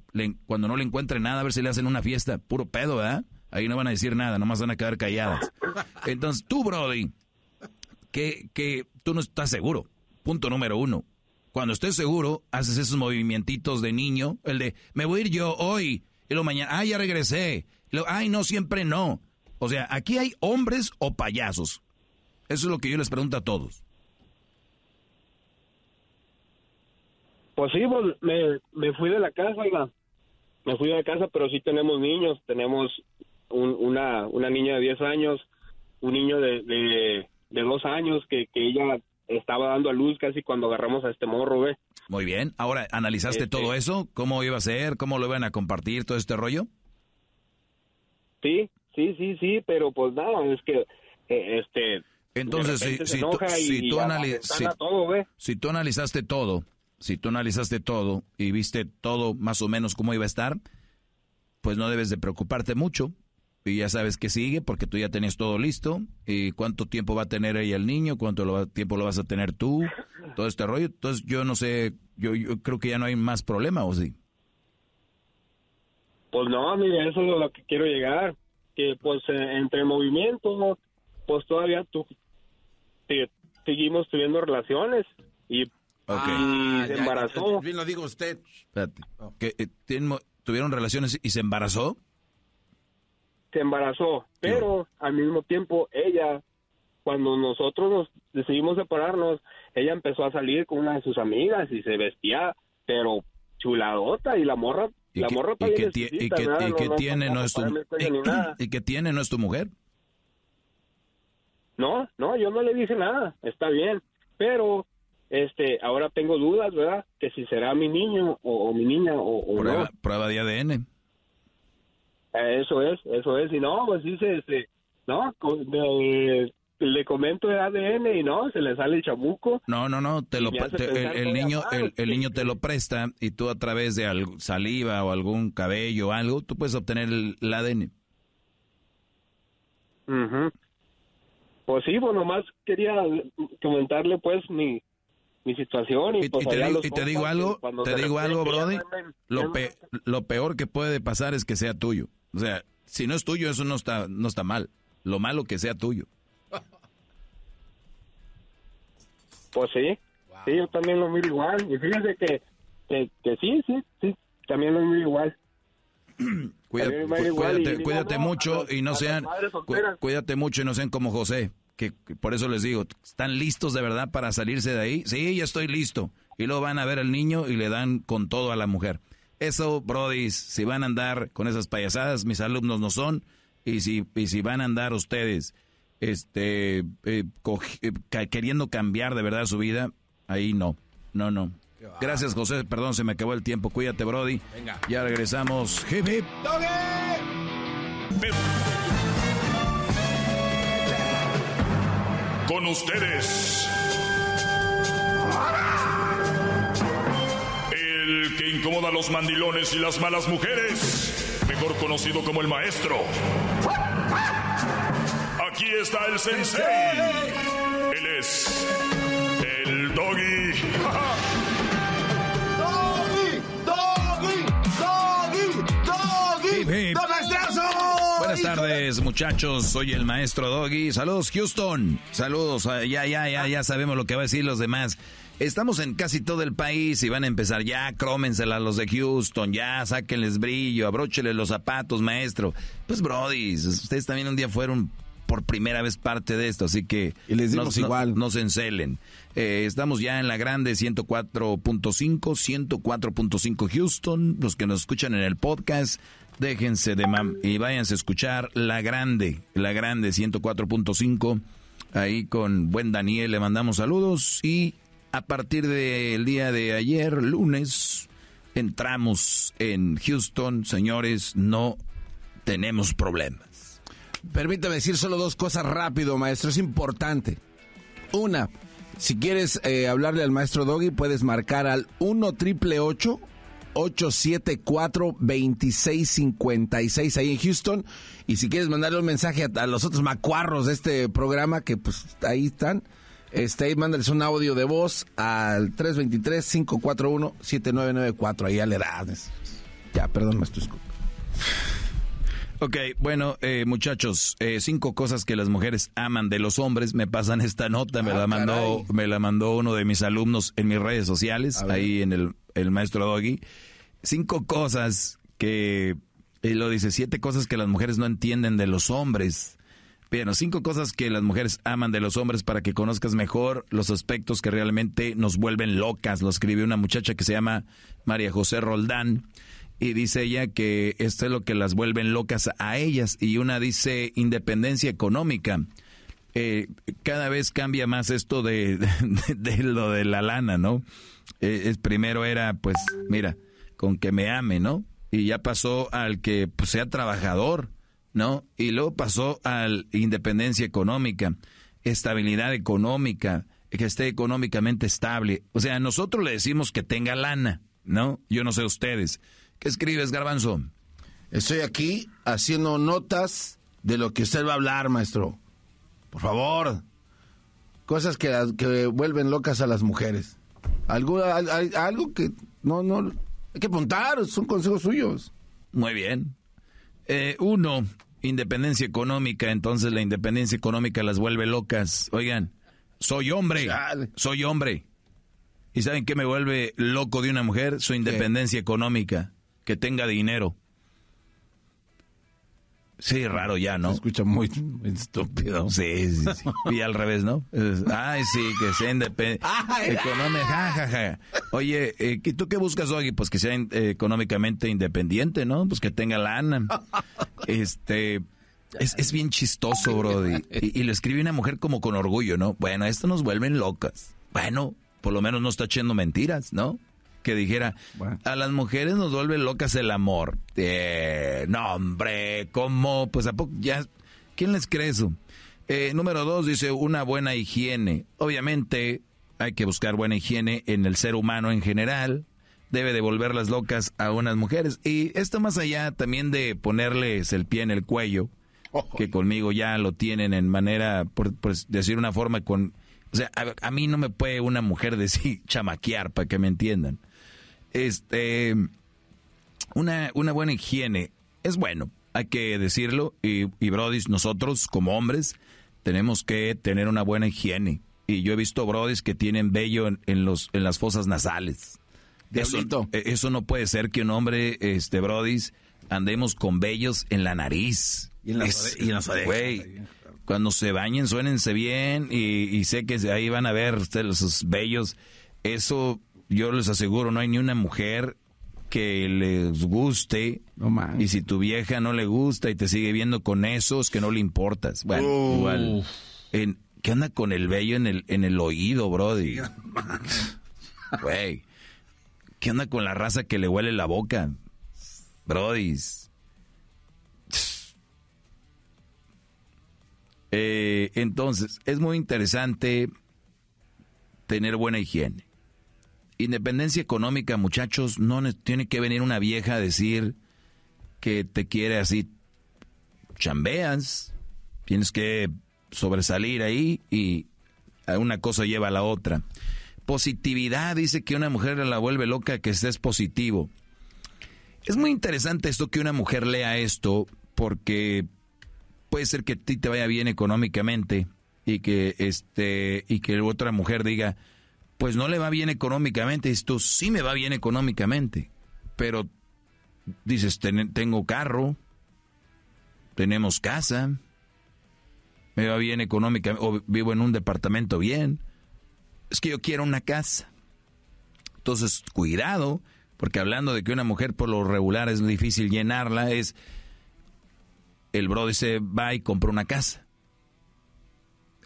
cuando no le encuentren nada, a ver si le hacen una fiesta. Puro pedo, ¿verdad? Ahí no van a decir nada, nomás van a quedar calladas. Entonces, tú, Brody, que, que tú no estás seguro. Punto número uno. Cuando estés seguro, haces esos movimientos de niño, el de me voy ir yo hoy, y lo mañana, ay, ah, ya regresé, ay, no, siempre no. O sea, aquí hay hombres o payasos. Eso es lo que yo les pregunto a todos. Pues sí, pues, me, me fui de la casa, Me fui de la casa, pero sí tenemos niños. Tenemos una, una niña de 10 años, un niño de, de, de dos años que, que ella estaba dando a luz casi cuando agarramos a este morro, ve. Muy bien. Ahora, ¿analizaste este todo eso? ¿Cómo iba a ser? ¿Cómo lo iban a compartir? ¿Todo este rollo? Sí, sí, sí, sí, pero pues nada, es que, eh, este... Entonces, si, tú, si, tú si, todo, si tú analizaste todo, si tú analizaste todo y viste todo más o menos cómo iba a estar, pues no debes de preocuparte mucho ya sabes que sigue porque tú ya tenías todo listo. ¿Y eh, cuánto tiempo va a tener ella el niño? ¿Cuánto tiempo lo vas a tener tú? Todo este rollo. Entonces yo no sé, yo, yo, creo que ya no hay más problema, ¿o sí? Pues no, mira eso es lo que quiero llegar. Que pues eh, entre movimientos, pues todavía tú seguimos teniendo relaciones y, ah, se embarazó. bien lo digo usted. Espérate. Que, eh, tuvieron relaciones y se embarazó se embarazó, pero al mismo tiempo ella, cuando nosotros nos decidimos separarnos, ella empezó a salir con una de sus amigas y se vestía, pero chuladota y la morra... la que, morra y que, tiene no, es tu, y que tiene no es tu mujer no no yo no le dije nada está bien pero este, ahora tengo dudas, ¿verdad? Que si será mi niño o, mi niña o, prueba, Prueba de ADN. Eso es, eso es. Y no, pues dice, este, no, le comento el ADN y no, se le sale el chamuco. No, no, no, te lo, el, niño, el, niño te lo presta y tú a través de saliva o algún cabello o algo, tú puedes obtener el, ADN. Pues sí, bueno, pues más quería comentarle pues mi, mi situación. Y, pues, te, digo, algo, te digo algo, Brody, lo, lo peor que puede pasar es que sea tuyo. O sea, si no es tuyo, eso no está, no está mal. Lo malo que sea tuyo. Pues sí, yo también lo miro igual. Y fíjense que, que, sí, sí, sí, también lo miro igual. cuídate, mucho y no sean mucho y no sean como José que, por eso les digo están listos de verdad para salirse de ahí sí ya estoy listo y luego van a ver al niño y le dan con todo a la mujer eso, Brody, si van a andar con esas payasadas, mis alumnos no son. Y si, y si van a andar ustedes este, eh, eh, queriendo cambiar de verdad su vida, ahí no. No, no. Gracias, José. Perdón, se me acabó el tiempo. Cuídate, Brody. Venga. Ya regresamos. Hip, Con ustedes incomoda a los mandilones y las malas mujeres, mejor conocido como el maestro. Aquí está el sensei. Él es el doggy. Doggy, doggy, doggy, doggy. Buenas tardes, muchachos. Soy el maestro Doggy. Saludos, Houston. Saludos. Ah, ya, ya, ya, ya sabemos lo que va a decir los demás. Estamos en casi todo el país y van a empezar ya, crómensela a los de Houston, ya, sáquenles brillo, abrócheles los zapatos, maestro. Pues, Brody, ustedes también un día fueron por primera vez parte de esto, así que les dimos igual. No, se encelen. Eh, estamos ya en la grande 104.5, 104.5 Houston. Los que nos escuchan en el podcast, déjense de mam y váyanse a escuchar la grande, la grande 104.5. Ahí con buen Daniel le mandamos saludos y a partir del día de ayer, lunes, entramos en Houston, señores, no tenemos problemas. Permítame decir solo dos cosas rápido, maestro, es importante. Una, si quieres eh, hablarle al maestro Doggy, puedes marcar al 1 triple 874-2656 ahí en Houston. Y si quieres mandarle un mensaje a, a los otros macuarros de este programa, que pues ahí están, este, mándales un audio de voz al 323-541-7994, ahí le das. Ya, perdón, maestro. Okay, Ok, bueno, eh, muchachos, eh, cinco cosas que las mujeres aman de los hombres. Me pasan esta nota, me ah, la mandó, me la mandó uno de mis alumnos en mis redes sociales, ahí en el, maestro Doggy. Cinco cosas que, lo dice, siete cosas que las mujeres no entienden de los hombres. Bueno, cinco cosas que las mujeres aman de los hombres para que conozcas mejor los aspectos que realmente nos vuelven locas. Lo escribió una muchacha que se llama María José Roldán y dice ella que esto es lo que las vuelven locas a ellas. Y una dice independencia económica. Eh, cada vez cambia más esto de, lo de la lana, ¿no? Eh, primero era, pues, mira, con que me ame, ¿no? Y ya pasó al que pues, sea trabajador ¿no? Y luego pasó a independencia económica, estabilidad económica, que esté económicamente estable. O sea, nosotros le decimos que tenga lana, ¿no? Yo no sé ustedes. ¿Qué escribes, Garbanzo? Estoy aquí haciendo notas de lo que usted va a hablar, maestro. Por favor. Cosas que, vuelven locas a las mujeres. Algo, algo que no, no. Hay que apuntar, son consejos suyos. Muy bien. Eh, uno, independencia económica, entonces la independencia económica las vuelve locas. Oigan, soy hombre, soy hombre. ¿Y saben qué me vuelve loco de una mujer? Su independencia económica, que tenga dinero. Sí, raro ya, ¿no? Se escucha muy estúpido. Sí, sí, sí. Y al revés, ¿no? Ay, sí, que sea independiente. Económica, Oye, eh, ¿tú qué buscas hoy? Pues que sea eh, económicamente independiente, ¿no? Pues que tenga lana. Este... Es, bien chistoso, bro. Y, y, lo escribe una mujer como con orgullo, ¿no? Bueno, esto nos vuelven locas. Bueno, por lo menos no está echando mentiras, ¿no? que dijera, a las mujeres nos vuelve locas el amor. Eh, no, hombre, ¿cómo? Pues a poco ya, ¿quién les cree eso? Eh, número dos dice una buena higiene. Obviamente hay que buscar buena higiene en el ser humano en general. Debe de volverlas locas a unas mujeres. Y esto más allá también de ponerles el pie en el cuello, que conmigo ya lo tienen en manera, por, pues, decir una forma, con, o sea, a, a, mí no me puede una mujer decir chamaquear, para que me entiendan. Este, una, una buena higiene es bueno, hay que decirlo. Y, y nosotros como hombres tenemos que tener una buena higiene. Y yo he visto Brodis que tienen vello en, los, en las fosas nasales. Eso, e, eso, no puede ser que un hombre, este Brodis, andemos con vellos en la nariz. Y en las, cuando se bañen, suénense bien y, sé que ahí van a ver ustedes, sus vellos. Eso yo les aseguro, no hay ni una mujer que les guste. Y si tu vieja no le gusta y te sigue viendo con esos que no le importas. Bueno, igual. ¿Qué anda con el vello en el, oído, Brody? Güey. ¿Qué anda con la raza que le huele la boca? Brody. Eh, entonces, es muy interesante tener buena higiene independencia económica, muchachos, no tiene que venir una vieja a decir que te quiere así. Chambeas, tienes que sobresalir ahí y una cosa lleva a la otra. Positividad, dice que una mujer la vuelve loca que estés positivo. Es muy interesante esto que una mujer lea esto porque puede ser que a ti te vaya bien económicamente y que este y que otra mujer diga, pues no le va bien económicamente. esto sí me va bien económicamente, pero dices, tengo carro, tenemos casa, me va bien económicamente, o vivo en un departamento bien. Es que yo quiero una casa. Entonces, cuidado, porque hablando de que una mujer por lo regular es difícil llenarla, es el bro se va y compra una casa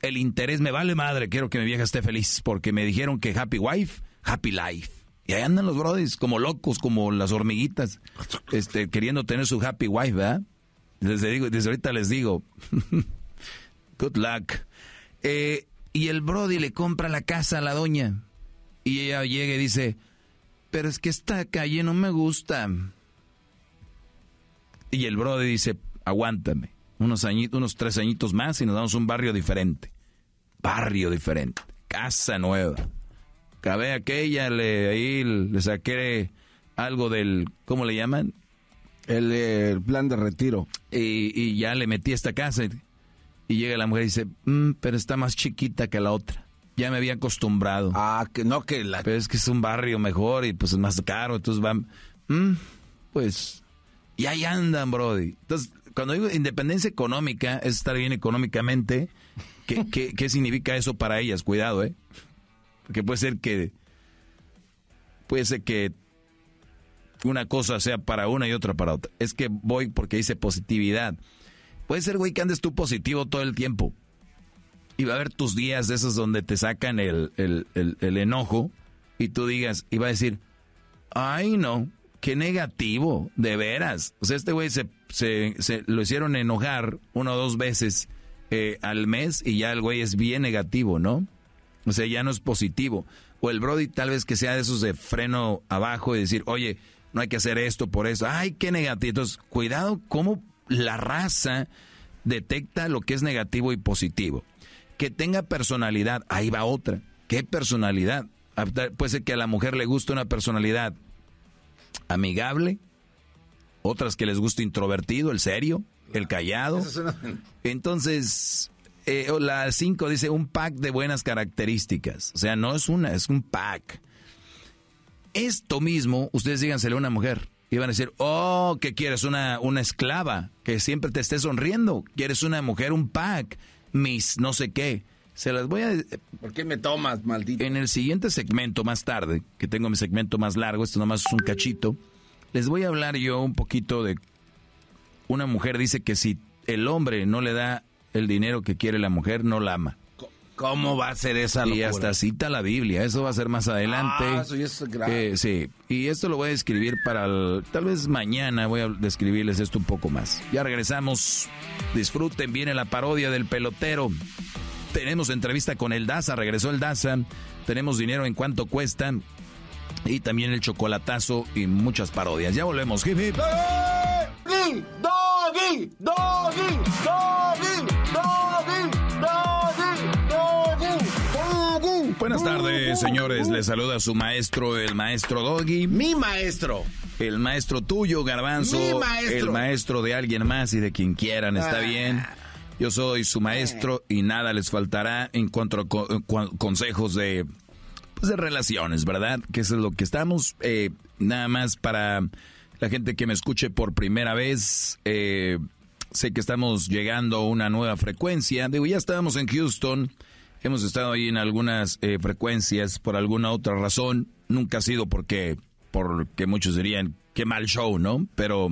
el interés, me vale madre, quiero que mi vieja esté feliz, porque me dijeron que happy wife, happy life. Y ahí andan los brodis como locos, como las hormiguitas, este, queriendo tener su happy wife, ¿verdad? Desde, digo, desde ahorita les digo, good luck. Eh, y el brody le compra la casa a la doña. Y ella llega y dice, pero es que esta calle no me gusta. Y el brody dice, aguántame, unos, añitos, unos tres añitos más y nos damos un barrio diferente barrio diferente, casa nueva. Acabé aquella, le, ahí le saqué algo del, ¿cómo le llaman? Eh, el, plan de retiro. Y, y, ya le metí esta casa. Y, llega la mujer y dice, mm, pero está más chiquita que la otra. Ya me había acostumbrado. Ah, que no, que la... Pero es que es un barrio mejor y pues es más caro, entonces van... Mm, pues... Y ahí andan, Brody. Entonces, cuando digo independencia económica, es estar bien económicamente ¿Qué, qué, qué significa eso para ellas? Cuidado, ¿eh? Porque puede ser que. Puede ser que una cosa sea para una y otra para otra. Es que voy porque dice positividad. Puede ser, güey, que andes tú positivo todo el tiempo. Y va a haber tus días de esos donde te sacan el, enojo y tú digas, y va a decir, ay no, qué negativo, de veras. O sea, este güey se, se, se, lo hicieron enojar una o dos veces eh, al mes y ya el güey es bien negativo, ¿no? O sea, ya no es positivo. O el Brody tal vez que sea de esos de freno abajo y decir, oye, no hay que hacer esto por eso. Ay, qué negativo. Entonces, cuidado cómo la raza detecta lo que es negativo y positivo. Que tenga personalidad, ahí va otra. ¿Qué personalidad? Puede ser que a la mujer le guste una personalidad amigable, otras que les guste introvertido, el serio, el Callado. Entonces, eh, la 5 dice un pack de buenas características. O sea, no es una, es un pack. Esto mismo, ustedes díganselo a una mujer. Y van a decir, oh, ¿qué quieres una, una esclava, que siempre te esté sonriendo. Quieres una mujer, un pack, mis no sé qué. Se las voy a... ¿Por qué me tomas, maldito? En el siguiente segmento, más tarde, que tengo mi segmento más largo, esto nomás es un cachito, les voy a hablar yo un poquito de una mujer dice que si el hombre no le da el dinero que quiere la mujer, no la ama. ¿Cómo va a ser esa locura? Y hasta cita la Biblia, eso va a ser más adelante. Ah, eh, sí, y esto lo voy a escribir para tal vez mañana voy a describirles esto un poco más. Ya regresamos. Disfruten, viene la parodia del pelotero. Tenemos entrevista con el Daza, regresó el Daza. Tenemos dinero en cuánto cuesta y también el chocolatazo y muchas parodias. Ya volvemos, hip hip. ¡Eh! Doggy, doggy, doggy, doggy, doggy, doggy, Buenas tardes, señores. Les saluda su maestro, el maestro Doggy. Mi maestro. El maestro tuyo, Garbanzo. Mi maestro. El maestro de alguien más y de quien quieran, está ah. bien. Yo soy su maestro y nada les faltará en cuanto a consejos de de relaciones, ¿verdad? Que es lo que estamos. Eh, nada más para la gente que me escuche por primera vez, eh, sé que estamos llegando a una nueva frecuencia. Digo, ya estábamos en Houston, hemos estado ahí en algunas eh, frecuencias por alguna otra razón. Nunca ha sido porque, porque muchos dirían, qué mal show, ¿no? Pero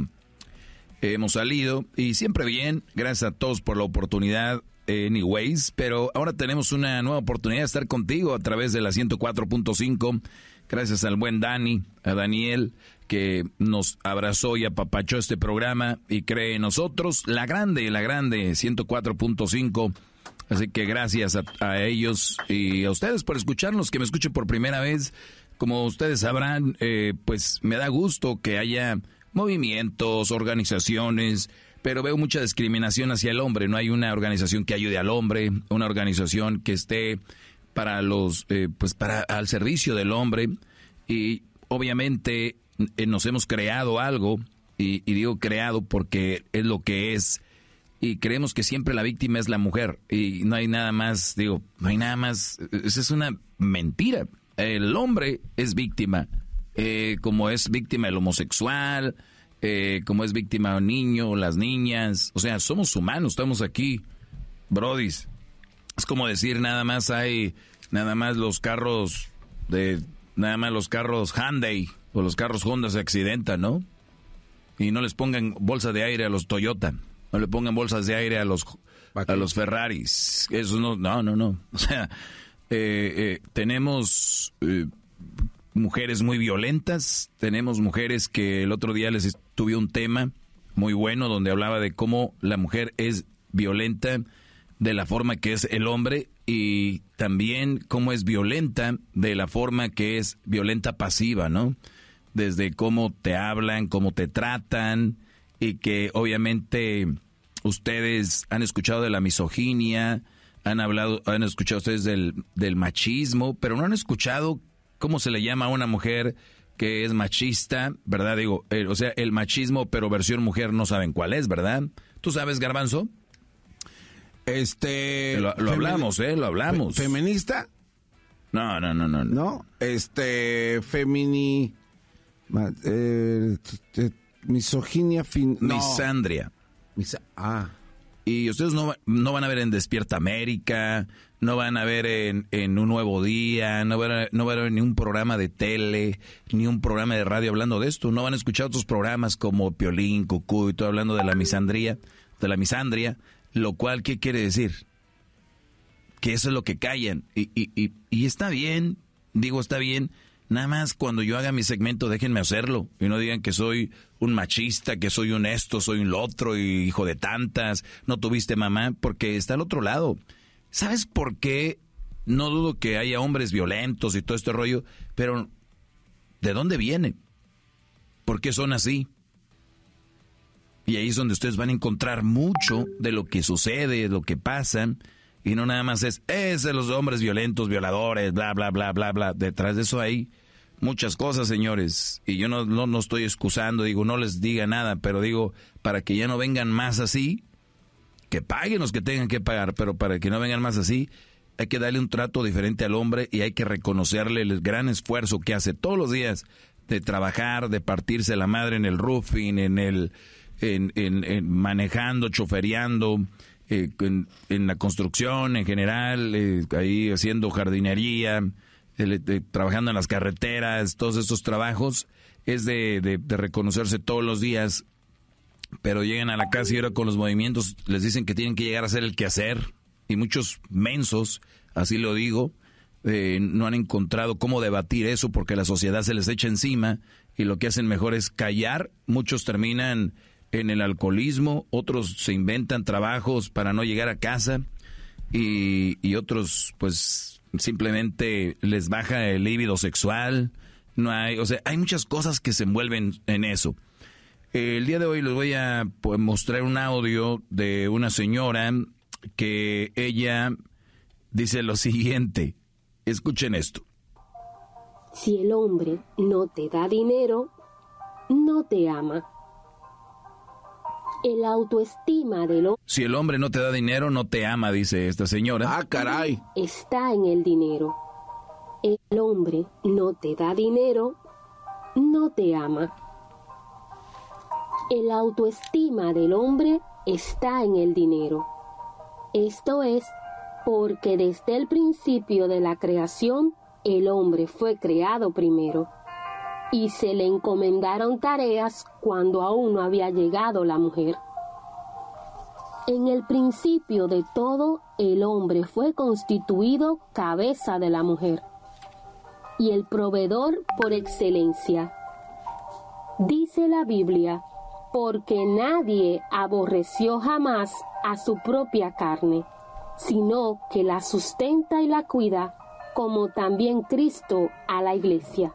hemos salido y siempre bien. Gracias a todos por la oportunidad anyways, pero ahora tenemos una nueva oportunidad de estar contigo a través de la 104.5, gracias al buen Dani, a Daniel, que nos abrazó y apapachó este programa y cree en nosotros, la grande, la grande, 104.5. Así que gracias a, ellos y a ustedes por escucharnos, que me escuchen por primera vez. Como ustedes sabrán, eh, pues me da gusto que haya movimientos, organizaciones, pero veo mucha discriminación hacia el hombre. No hay una organización que ayude al hombre, una organización que esté para los, eh, pues para al servicio del hombre. Y obviamente eh, nos hemos creado algo, y, digo creado porque es lo que es. Y creemos que siempre la víctima es la mujer. Y no hay nada más, digo, no hay nada más. Esa es una mentira. El hombre es víctima. Eh, como es víctima el homosexual, eh, como es víctima un niño las niñas. O sea, somos humanos, estamos aquí, brodis. Es como decir, nada más hay, nada más los carros de, nada más los carros Hyundai o los carros Honda se accidentan, ¿no? Y no les pongan bolsas de aire a los Toyota, no le pongan bolsas de aire a los, los Ferraris. Eso no, no, no, no. O sea, eh, eh, tenemos mujeres muy violentas, tenemos mujeres que el otro día les tuve un tema muy bueno donde hablaba de cómo la mujer es violenta de la forma que es el hombre y también cómo es violenta de la forma que es violenta pasiva, ¿no? Desde cómo te hablan, cómo te tratan y que obviamente ustedes han escuchado de la misoginia, han hablado, han escuchado ustedes del, del machismo, pero no han escuchado ¿cómo se le llama a una mujer que es machista, verdad? Digo, eh, o sea, el machismo, pero versión mujer no saben cuál es, ¿verdad? ¿Tú sabes, Garbanzo? Este. Lo, hablamos, ¿eh? Lo hablamos. ¿Feminista? No, no, no, no. No, este. Femini. Eh, eh, misoginia fin. Misandria. ah. Y ustedes no, no van a ver en Despierta América, no van a ver en, un nuevo día, no van, a, no a ver ni un programa de tele, ni un programa de radio hablando de esto, no van a escuchar otros programas como Piolín, Cucú y todo hablando de la misandría, de la misandria, lo cual, ¿qué quiere decir? Que eso es lo que callan. Y, y, y, está bien, digo, está bien. Nada más cuando yo haga mi segmento, déjenme hacerlo. Y no digan que soy un machista, que soy un esto, soy un otro, y hijo de tantas, no tuviste mamá, porque está al otro lado. ¿Sabes por qué? No dudo que haya hombres violentos y todo este rollo, pero ¿de dónde viene? ¿Por qué son así? Y ahí es donde ustedes van a encontrar mucho de lo que sucede, de lo que pasa, Y no nada más es, es de los hombres violentos, violadores, bla, bla, bla, bla, bla. Detrás de eso hay muchas cosas, señores. Y yo no, no estoy excusando, digo, no les diga nada, pero digo, para que ya no vengan más así, que paguen los que tengan que pagar, pero para que no vengan más así, hay que darle un trato diferente al hombre y hay que reconocerle el gran esfuerzo que hace todos los días de trabajar, de partirse la madre en el roofing, en el manejando, chofereando, eh, en, la construcción en general, eh, ahí haciendo jardinería, eh, trabajando en las carreteras, todos esos trabajos es de, de reconocerse todos los días pero llegan a la casa y ahora con los movimientos les dicen que tienen que llegar a hacer el quehacer. Y muchos mensos, así lo digo, eh, no han encontrado cómo debatir eso porque la sociedad se les echa encima y lo que hacen mejor es callar. Muchos terminan en el alcoholismo, otros se inventan trabajos para no llegar a casa y, y otros pues simplemente les baja el líbido sexual. No hay, o sea, hay muchas cosas que se envuelven en eso el día de hoy les voy a pues, mostrar un audio de una señora que ella dice lo siguiente. Escuchen esto. Si el hombre no te da dinero, no te ama. El autoestima del hombre. Si el hombre no te da dinero, no te ama, dice esta señora. Ah, caray. Está en el dinero. El hombre no te da dinero, no te ama. El autoestima del hombre está en el dinero. Esto es porque desde el principio de la creación el hombre fue creado primero y se le encomendaron tareas cuando aún no había llegado la mujer. En el principio de todo, el hombre fue constituido cabeza de la mujer y el proveedor por excelencia. Dice la Biblia porque nadie aborreció jamás a su propia carne, sino que la sustenta y la cuida, como también Cristo a la iglesia.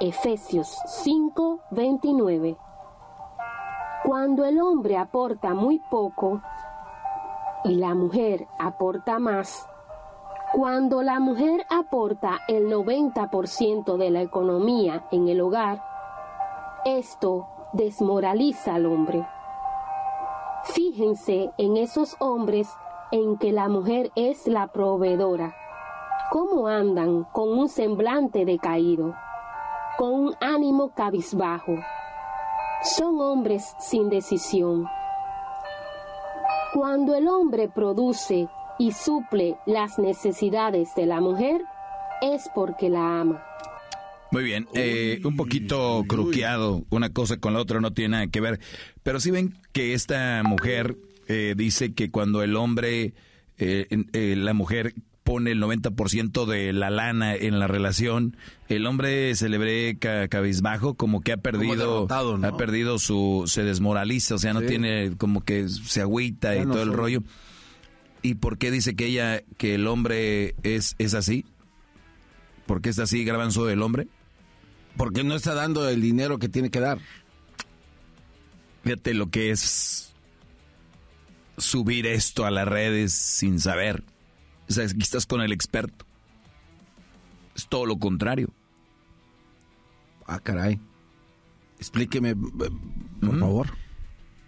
Efesios 5:29 Cuando el hombre aporta muy poco y la mujer aporta más, cuando la mujer aporta el 90% de la economía en el hogar, esto desmoraliza al hombre. Fíjense en esos hombres en que la mujer es la proveedora. ¿Cómo andan con un semblante decaído? Con un ánimo cabizbajo. Son hombres sin decisión. Cuando el hombre produce y suple las necesidades de la mujer, es porque la ama. Muy bien, eh, un poquito cruqueado, una cosa con la otra no tiene nada que ver, pero si ven que esta mujer eh, dice que cuando el hombre, eh, la mujer pone el 90% de la lana en la relación, el hombre se le ve cabizbajo, como que ha perdido, ha perdido su, se desmoraliza, o sea, no tiene como que se agüita y todo el rollo. ¿Y por qué dice que ella, que el hombre es, es así? ¿Por qué es así, garbanzo, el hombre? Porque no está dando el dinero que tiene que dar. Fíjate lo que es subir esto a las redes sin saber. O sea, aquí estás con el experto. Es todo lo contrario. Ah, caray. Explíqueme, eh, por favor.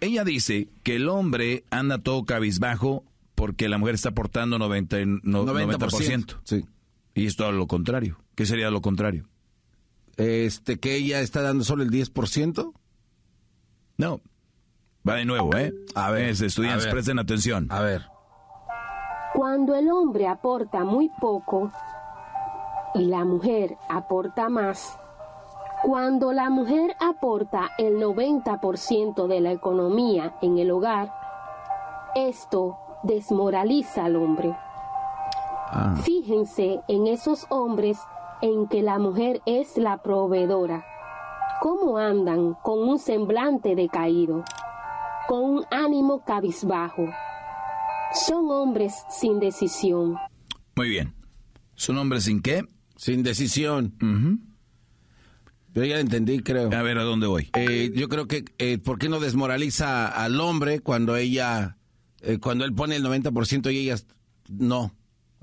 Ella dice que el hombre anda todo cabizbajo porque la mujer está aportando 90, 90%. Sí. Y es todo lo contrario. ¿Qué sería lo contrario? este, que ella está dando solo el 10%? No. Va de nuevo, ¿eh? A ver. estudiantes, presten atención. A ver. Cuando el hombre aporta muy poco y la mujer aporta más, cuando la mujer aporta el 90% de la economía en el hogar, esto desmoraliza al hombre. Ah. Fíjense en esos hombres en que la mujer es la proveedora. ¿Cómo andan con un semblante decaído? Con un ánimo cabizbajo. Son hombres sin decisión. Muy bien. ¿Son hombres sin qué? Sin decisión. Pero ya lo ya entendí, creo. A ver, ¿a dónde voy? Eh, yo creo que, eh, ¿por qué no desmoraliza al hombre cuando ella, eh, cuando él pone el 90% y ella no?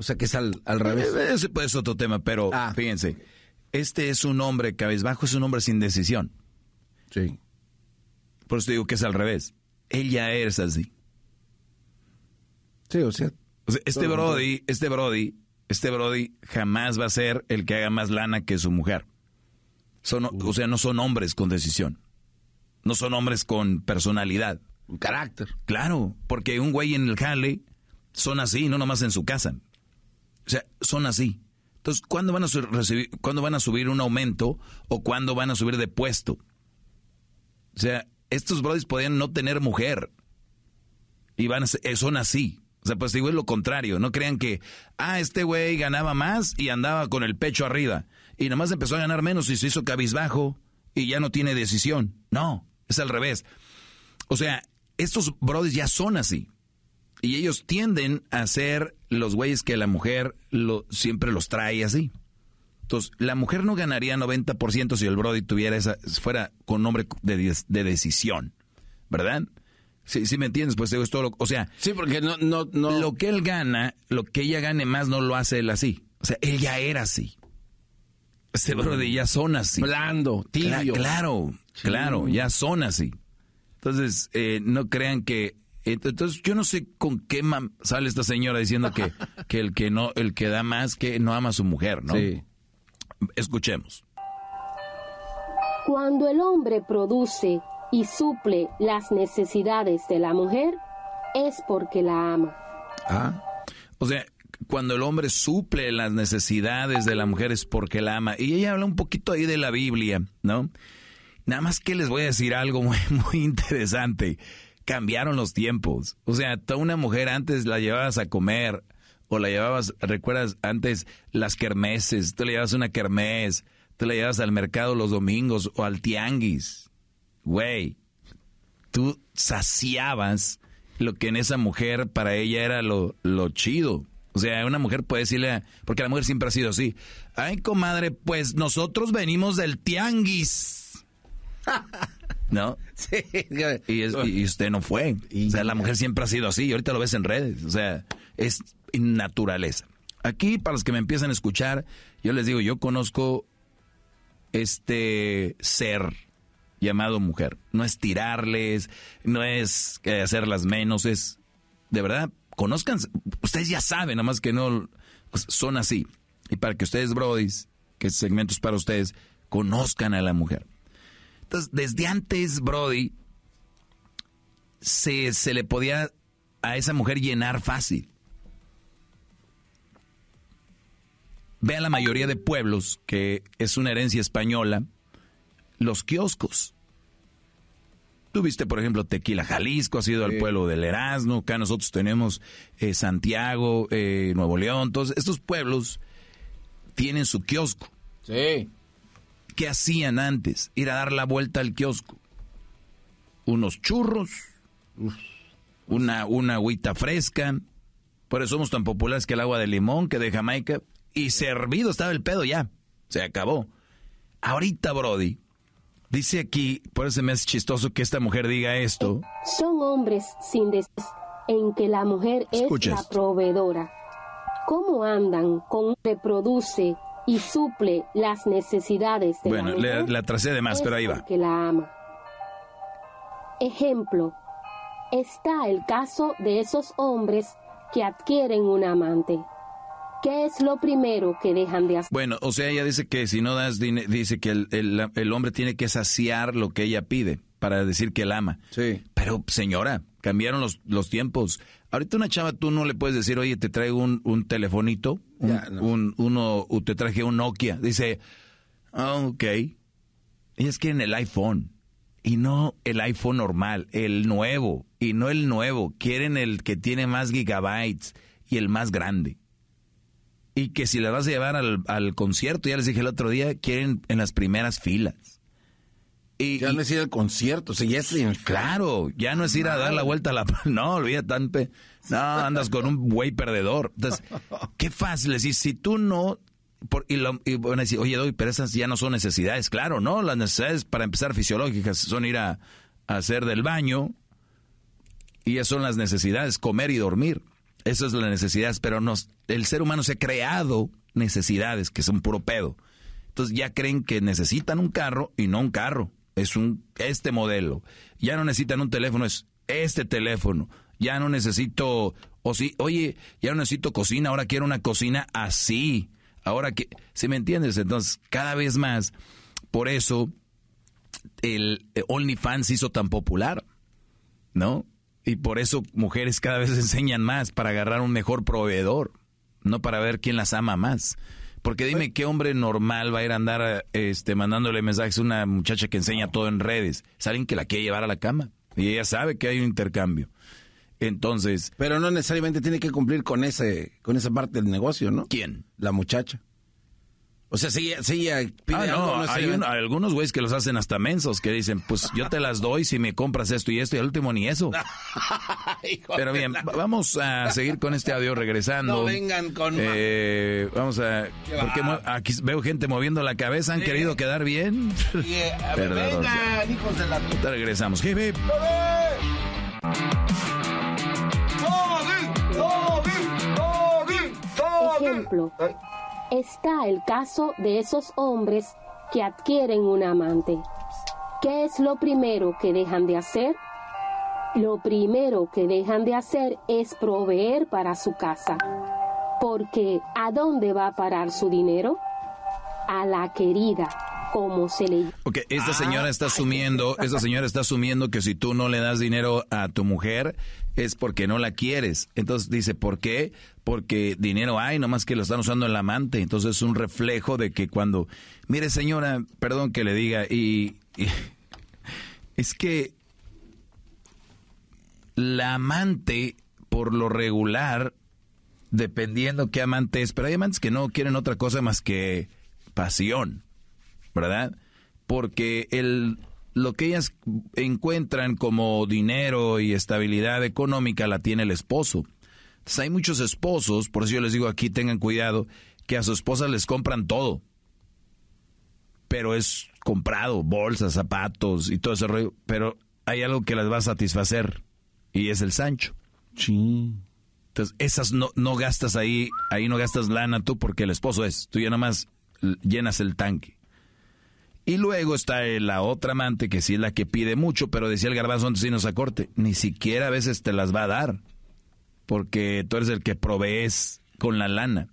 O sea, que es al, revés. Eh, eh, ese puede es otro tema, pero ah. fíjense. Este es un hombre cabezbajo, es un hombre sin decisión. Sí. Por eso te digo que es al revés. ella es así. Sí, o sea. este Brody, este Brody, este Brody jamás va a ser el que haga más lana que su mujer. Son, O sea, no son hombres con decisión. No son hombres con personalidad. carácter. Claro, porque un güey en el jale son así, no nomás en su casa. O sea, son así. Entonces, ¿cuándo van a recibir, cuándo van a subir un aumento o cuándo van a subir de puesto? O sea, estos brothers podían no tener mujer. Y van a eh, son así. O sea, pues digo es lo contrario. No crean que, ah, este güey ganaba más y andaba con el pecho arriba. Y nomás empezó a ganar menos y se hizo cabizbajo y ya no tiene decisión. No, es al revés. O sea, estos brothers ya son así. Y ellos tienden a ser los güeyes que la mujer lo, siempre los trae así. Entonces, la mujer no ganaría 90% si el Brody tuviera esa, fuera con nombre de, decisión, ¿verdad? sí, sí me entiendes, pues eso es todo lo, o sea, sí, porque no, no, no. Lo que él gana, lo que ella gane más, no lo hace él así. O sea, él ya era así. Este Brody ya son así. Blando, tibio. claro, claro, ya son así. Entonces, eh, no crean que entonces, yo no sé con qué sale esta señora diciendo que, que, el que no, el que da más que no ama a su mujer, ¿no? Sí. Escuchemos. Cuando el hombre produce y suple las necesidades de la mujer, es porque la ama. Ah. O sea, cuando el hombre suple las necesidades de la mujer es porque la ama. Y ella habla un poquito ahí de la Biblia, ¿no? Nada más que les voy a decir algo muy, muy interesante cambiaron los tiempos. O sea, toda una mujer antes la llevabas a comer o la llevabas, recuerdas antes las kermeses, tú le llevabas una kermes, tú la llevabas al mercado los domingos o al tianguis. Güey, tú saciabas lo que en esa mujer para ella era lo, lo chido. O sea, una mujer puede decirle, porque la mujer siempre ha sido así, ay comadre, pues nosotros venimos del tianguis. ¿No? Sí. Y, usted no fue. O sea, la mujer siempre ha sido así. Y ahorita lo ves en redes. O sea, es naturaleza. Aquí, para los que me empiezan a escuchar, yo les digo, yo conozco este ser llamado mujer. No es tirarles, no es eh, hacerlas menos, es de verdad, conozcan, ustedes ya saben, nada más que no pues, son así. Y para que ustedes, brodis, que este segmentos para ustedes, conozcan a la mujer desde antes, Brody, se, le podía a esa mujer llenar fácil. Ve a la mayoría de pueblos, que es una herencia española, los kioscos. Tuviste, por ejemplo, Tequila Jalisco, ha sido el pueblo del Erasmo, acá nosotros tenemos eh, Santiago, eh, Nuevo León, todos estos pueblos tienen su kiosco. Sí. ¿Qué hacían antes? Ir a dar la vuelta al kiosco. Unos churros, una, una agüita fresca. Por eso somos tan populares que el agua de limón, que de Jamaica. Y servido estaba el pedo ya. Se acabó. Ahorita, Brody, Dice aquí, por eso me hace chistoso que esta mujer diga esto. Son hombres sin deseos en que la mujer es la proveedora. ¿Cómo andan con reproduce y suple las necesidades de la mujer. de más, pero ahí va. Que la ama. Ejemplo, está el caso de esos hombres que adquieren un amante. ¿Qué es lo primero que dejan de hacer? Bueno, o sea, ella dice que si no das dinero, dice que el, hombre tiene que saciar lo que ella pide para decir que la ama. Sí. Pero, señora, cambiaron los, los tiempos. Ahorita una chava tú no le puedes decir, oye, te traigo un, telefonito, un, uno, te traje un Nokia. Dice, oh, ok. que quieren el iPhone. Y no el iPhone normal, el nuevo. Y no el nuevo. Quieren el que tiene más gigabytes y el más grande. Y que si le vas a llevar al concierto, ya les dije el otro día, quieren en las primeras filas ya no es ir al concierto, o ya es claro, ya no es ir a dar la vuelta a la no, olvida no andas con un güey perdedor. Entonces, qué fácil decir, si tú no y, van a decir, oye, pero esas ya no son necesidades, claro, no, las necesidades para empezar fisiológicas son ir a, hacer del baño y esas son las necesidades, comer y dormir. Esas son las necesidades, pero el ser humano se ha creado necesidades que son puro pedo. Entonces ya creen que necesitan un carro y no un carro es un este modelo. Ya no necesitan un teléfono, es este teléfono. Ya no necesito o si, oye, ya no necesito cocina, ahora quiero una cocina así. Ahora que, si me entiendes, entonces cada vez más por eso el eh, OnlyFans se hizo tan popular, ¿no? Y por eso mujeres cada vez enseñan más para agarrar un mejor proveedor, no para ver quién las ama más. Porque dime qué hombre normal va a ir a andar este, mandándole mensajes a una muchacha que enseña todo en redes. Es alguien que la quiere llevar a la cama. Y ella sabe que hay un intercambio. Entonces. Pero no necesariamente tiene que cumplir con ese, con esa parte del negocio, ¿no? ¿Quién? La muchacha. O sea, sí, sí eh, ah, no, hay algunos güeyes que los hacen hasta mensos, que dicen, pues yo te las doy si me compras esto y esto, y al último ni eso. Pero bien, vamos a seguir con este audio regresando. No vengan con eh, Vamos a... Porque aquí veo gente moviendo la cabeza, han querido quedar bien. Eh, Venga, hijos de la... Te regresamos. Hip, hip. ¡Todo, todo, todo, bien! está el caso de esos hombres que adquieren un amante. ¿Qué es lo primero que dejan de hacer? Lo primero que dejan de hacer es proveer para su casa, porque ¿a dónde va a parar su dinero? A la querida, como se le dice. Okay, esta ah. señora está asumiendo, esta señora está asumiendo que si tú no le das dinero a tu mujer, es porque no la quieres. Entonces dice, ¿por qué? Porque dinero hay, nomás que lo están usando el amante. Entonces es un reflejo de que cuando, mire señora, perdón que le diga, y, y es que la amante, por lo regular, dependiendo qué amante es, pero hay amantes que no quieren otra cosa más que pasión, ¿verdad? Porque el lo que ellas encuentran como dinero y estabilidad económica la tiene el esposo. hay muchos esposos, por eso yo les digo aquí tengan cuidado, que a su esposa les compran todo. Pero es comprado, bolsas, zapatos y todo ese rollo. Pero hay algo que las va a satisfacer y es el Sancho. Sí. Entonces, esas no, no gastas ahí, ahí no gastas lana tú porque el esposo es. Tú ya nada más llenas el tanque. Y luego está la otra amante que sí es la que pide mucho, pero decía el garbanzo antes de irnos a corte, ni siquiera a veces te las va a dar, porque tú eres el que provees con la lana.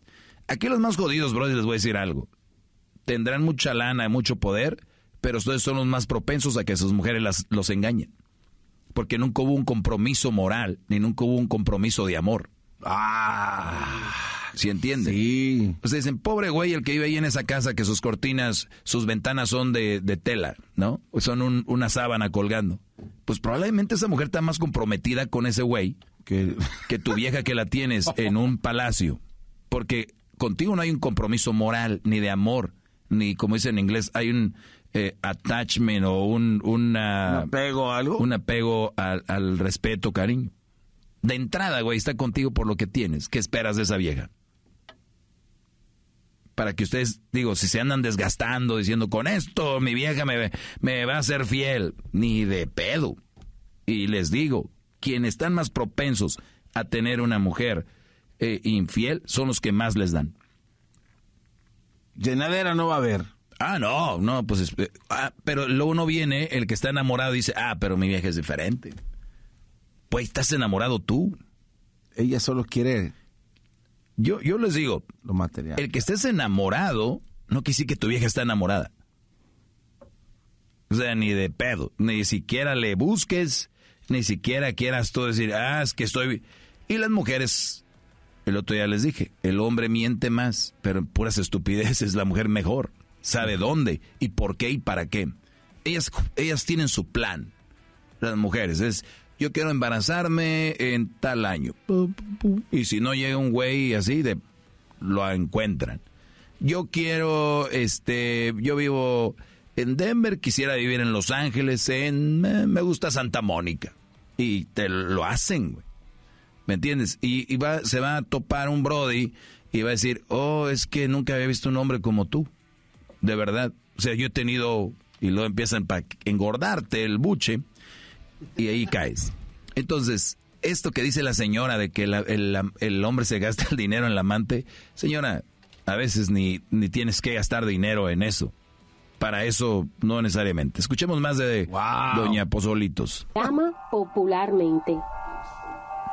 Aquí los más jodidos, bro, les voy a decir algo. Tendrán mucha lana, y mucho poder, pero ustedes son los más propensos a que sus mujeres las, los engañen. Porque nunca hubo un compromiso moral, ni nunca hubo un compromiso de amor. Ah. Si ¿sí Sí. Ustedes dicen, pobre güey, el que vive ahí en esa casa que sus cortinas, sus ventanas son de, tela, ¿no? Son una sábana colgando. Pues probablemente esa mujer está más comprometida con ese güey que... que tu vieja que la tienes en un palacio. Porque contigo no hay un compromiso moral, ni de amor, ni como dicen en inglés, hay un eh, attachment o un, ¿Un apego algo. Un apego al respeto, cariño. De entrada, güey, está contigo por lo que tienes. ¿Qué esperas de esa vieja? para que ustedes, digo, si se andan desgastando diciendo, con esto mi vieja me, me va a ser fiel, ni de pedo. Y les digo, quienes están más propensos a tener una mujer eh, infiel son los que más les dan. Llenadera no va a haber. Ah, no, no, pues. Eh, ah, pero luego uno viene, el que está enamorado dice, ah, pero mi vieja es diferente. Pues estás enamorado tú. Ella solo quiere yo, yo les digo, lo material. El que estés enamorado, no quisiera que tu vieja está enamorada. O sea, ni de pedo, ni siquiera le busques, ni siquiera quieras tú decir, ah, es que estoy... Y las mujeres, el otro día les dije, el hombre miente más, pero en puras estupideces, la mujer mejor, sabe dónde y por qué y para qué. Ellas, ellas tienen su plan, las mujeres, es yo quiero embarazarme en tal año. Y si no llega un güey así, de, lo encuentran. Yo quiero, este, yo vivo en Denver, quisiera vivir en Los Ángeles, en, me gusta Santa Mónica. Y te lo hacen, güey. ¿Me entiendes? Y, va, se va a topar un Brody y va a decir, oh, es que nunca había visto un hombre como tú. De verdad. O sea, yo he tenido, y luego empiezan para engordarte el buche y ahí caes. Entonces, esto que dice la señora de que el, hombre se gasta el dinero en la amante, señora, a veces ni, ni tienes que gastar dinero en eso. Para eso no necesariamente. Escuchemos más de Doña Pozolitos. ...ama popularmente.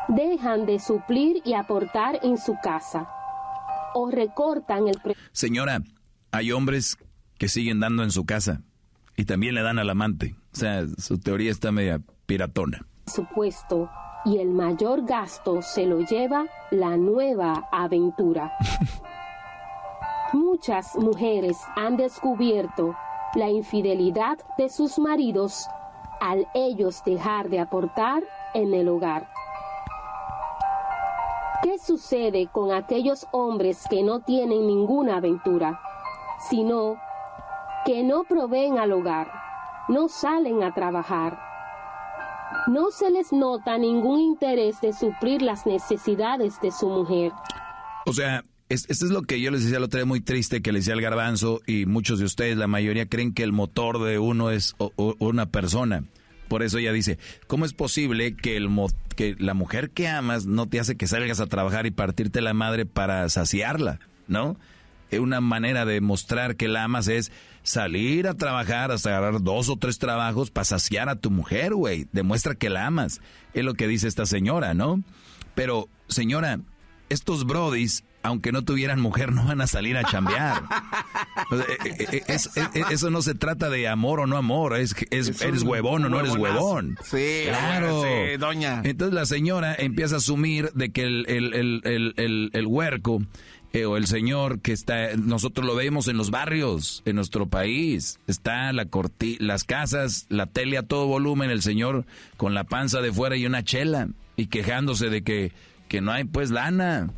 Dejan de suplir y aportar en su casa. O recortan el... Señora, hay hombres que siguen dando en su casa y también le dan al amante. O sea, su teoría está media Supuesto, y el mayor gasto se lo lleva la nueva aventura. Muchas mujeres han descubierto la infidelidad de sus maridos al ellos dejar de aportar en el hogar. ¿Qué sucede con aquellos hombres que no tienen ninguna aventura, sino que no proveen al hogar, no salen a trabajar, no se les nota ningún interés de suplir las necesidades de su mujer. O sea, esto es lo que yo les decía lo otro día muy triste que les decía el garbanzo y muchos de ustedes, la mayoría, creen que el motor de uno es una persona. Por eso ella dice, ¿cómo es posible que, que la mujer que amas no te hace que salgas a trabajar y partirte la madre para saciarla? ¿No? Eh, una manera de mostrar que la amas es salir a trabajar, hasta agarrar dos o tres trabajos para saciar a tu mujer, güey. Demuestra que la amas. Es lo que dice esta señora, ¿no? Pero, señora, estos brodis, aunque no tuvieran mujer, no van a salir a chambear. Eh, eh, eh, eso no se trata de amor o no amor, es, eres huevón o no eres huevón. Sí, claro. doña. Entonces la señora empieza a asumir de que el, el, el, el huerco eh, o el señor que está, nosotros lo vemos en los barrios, en nuestro país, está la corti, las casas, la tele a todo volumen, el señor con la panza de fuera y una chela y quejándose de que, que no hay pues lana.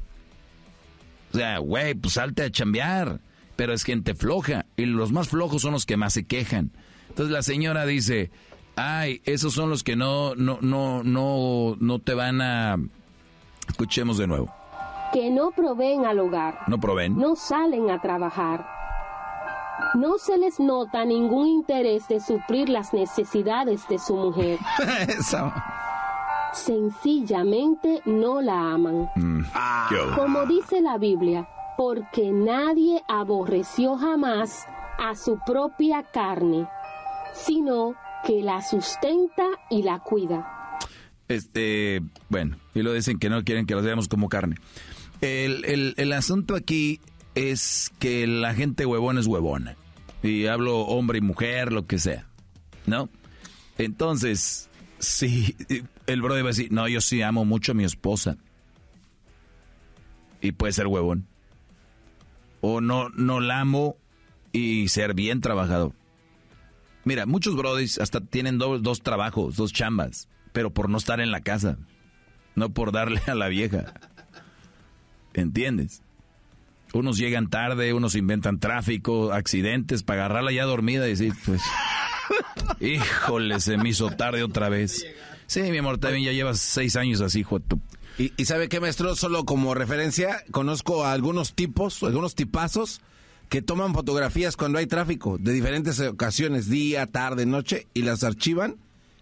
O sea, güey, pues salte a chambear, pero es gente floja y los más flojos son los que más se quejan. Entonces la señora dice, ay, esos son los que no, no, no, no, no te van a... Escuchemos de nuevo que no proveen al hogar. No proveen. No salen a trabajar. No se les nota ningún interés de suplir las necesidades de su mujer. Sencillamente no la aman. Mm, ah. Como dice la Biblia, porque nadie aborreció jamás a su propia carne, sino que la sustenta y la cuida. Este, bueno, y lo dicen que no quieren que los veamos como carne. El, asunto aquí es que la gente huevona es huevona. Y hablo hombre y mujer, lo que sea. ¿No? Entonces, sí, el brother va a decir, no, yo sí amo mucho a mi esposa. Y puede ser huevón. O no, no la amo y ser bien trabajador. Mira, muchos brothers hasta tienen dos trabajos, dos chambas, pero por no estar en la casa, no por darle a la vieja. ¿Entiendes? Unos llegan tarde, unos inventan tráfico, accidentes, para agarrarla ya dormida y decir, pues, híjole, se me hizo tarde otra vez. Sí, mi amor, también ya llevas seis años así, hijo ¿Y, y sabe qué, maestro? Solo como referencia, conozco a algunos tipos, algunos tipazos que toman fotografías cuando hay tráfico de diferentes ocasiones, día, tarde, noche, y las archivan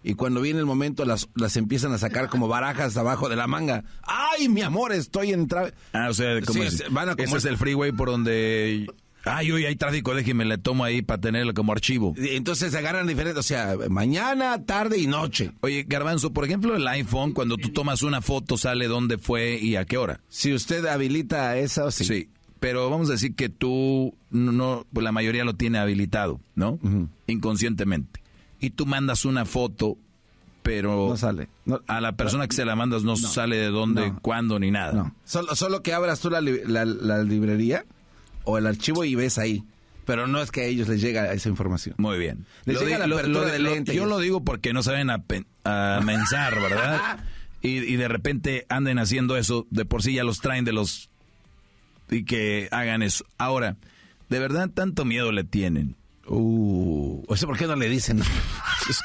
y cuando viene el momento las, las empiezan a sacar como barajas abajo de la manga. ¡Ay, mi amor, estoy en tra Ah, o sea, como es, el freeway por donde... Ay, hoy hay tráfico, déjeme, le tomo ahí para tenerlo como archivo. Entonces se agarran diferentes, o sea, mañana, tarde y noche. Oye, Garbanzo, por ejemplo, el iPhone, cuando tú tomas una foto, sale dónde fue y a qué hora. Si usted habilita esa, sí. Sí, pero vamos a decir que tú, no, pues la mayoría lo tiene habilitado, ¿no? Inconscientemente y tú mandas una foto, pero no sale. a la persona que se la mandas no, sale de dónde, cuándo ni nada. Solo, solo, que abras tú la, librería o el archivo y ves ahí pero no es que a ellos les llega esa información. Muy bien. Les llega la apertura Yo lo digo porque no saben a, ¿verdad? y, y, de repente anden haciendo eso, de por sí ya los traen de los... y que hagan eso. Ahora, de verdad tanto miedo le tienen Uh, o sea, ¿por qué no le dicen? es,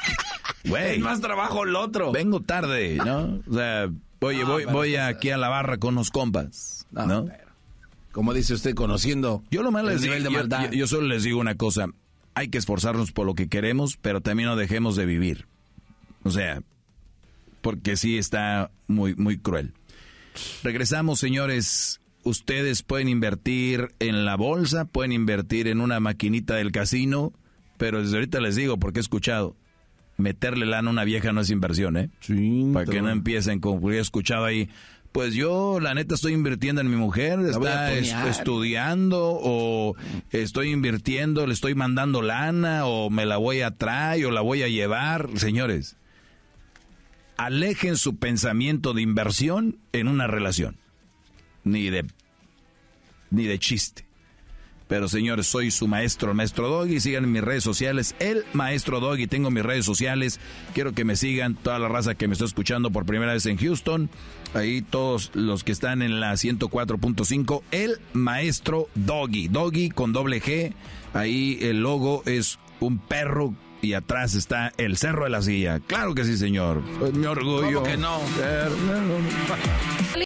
wey, más trabajo el otro. Vengo tarde, ¿no? O sea, oye, ah, voy, voy aquí a la barra con unos compas, ¿no? como dice usted, conociendo yo lo malo el nivel de maldad. Yo, solo les digo una cosa. Hay que esforzarnos por lo que queremos, pero también no dejemos de vivir. O sea, porque sí está muy, muy cruel. Regresamos, señores ustedes pueden invertir en la bolsa, pueden invertir en una maquinita del casino, pero desde ahorita les digo, porque he escuchado, meterle lana a una vieja no es inversión, ¿eh? Sí, Para que no empiecen con, he escuchado ahí, pues yo la neta estoy invirtiendo en mi mujer, está estudiando o estoy invirtiendo, le estoy mandando lana o me la voy a traer o la voy a llevar, señores. Alejen su pensamiento de inversión en una relación ni de, ni de chiste. Pero señores, soy su maestro, maestro Doggy. Sigan en mis redes sociales, el maestro Doggy. Tengo mis redes sociales. Quiero que me sigan toda la raza que me está escuchando por primera vez en Houston. Ahí todos los que están en la 104.5, el maestro Doggy. Doggy con doble G. Ahí el logo es un perro y atrás está el Cerro de la Silla. Claro que sí, señor. Pues, mi orgullo. que no?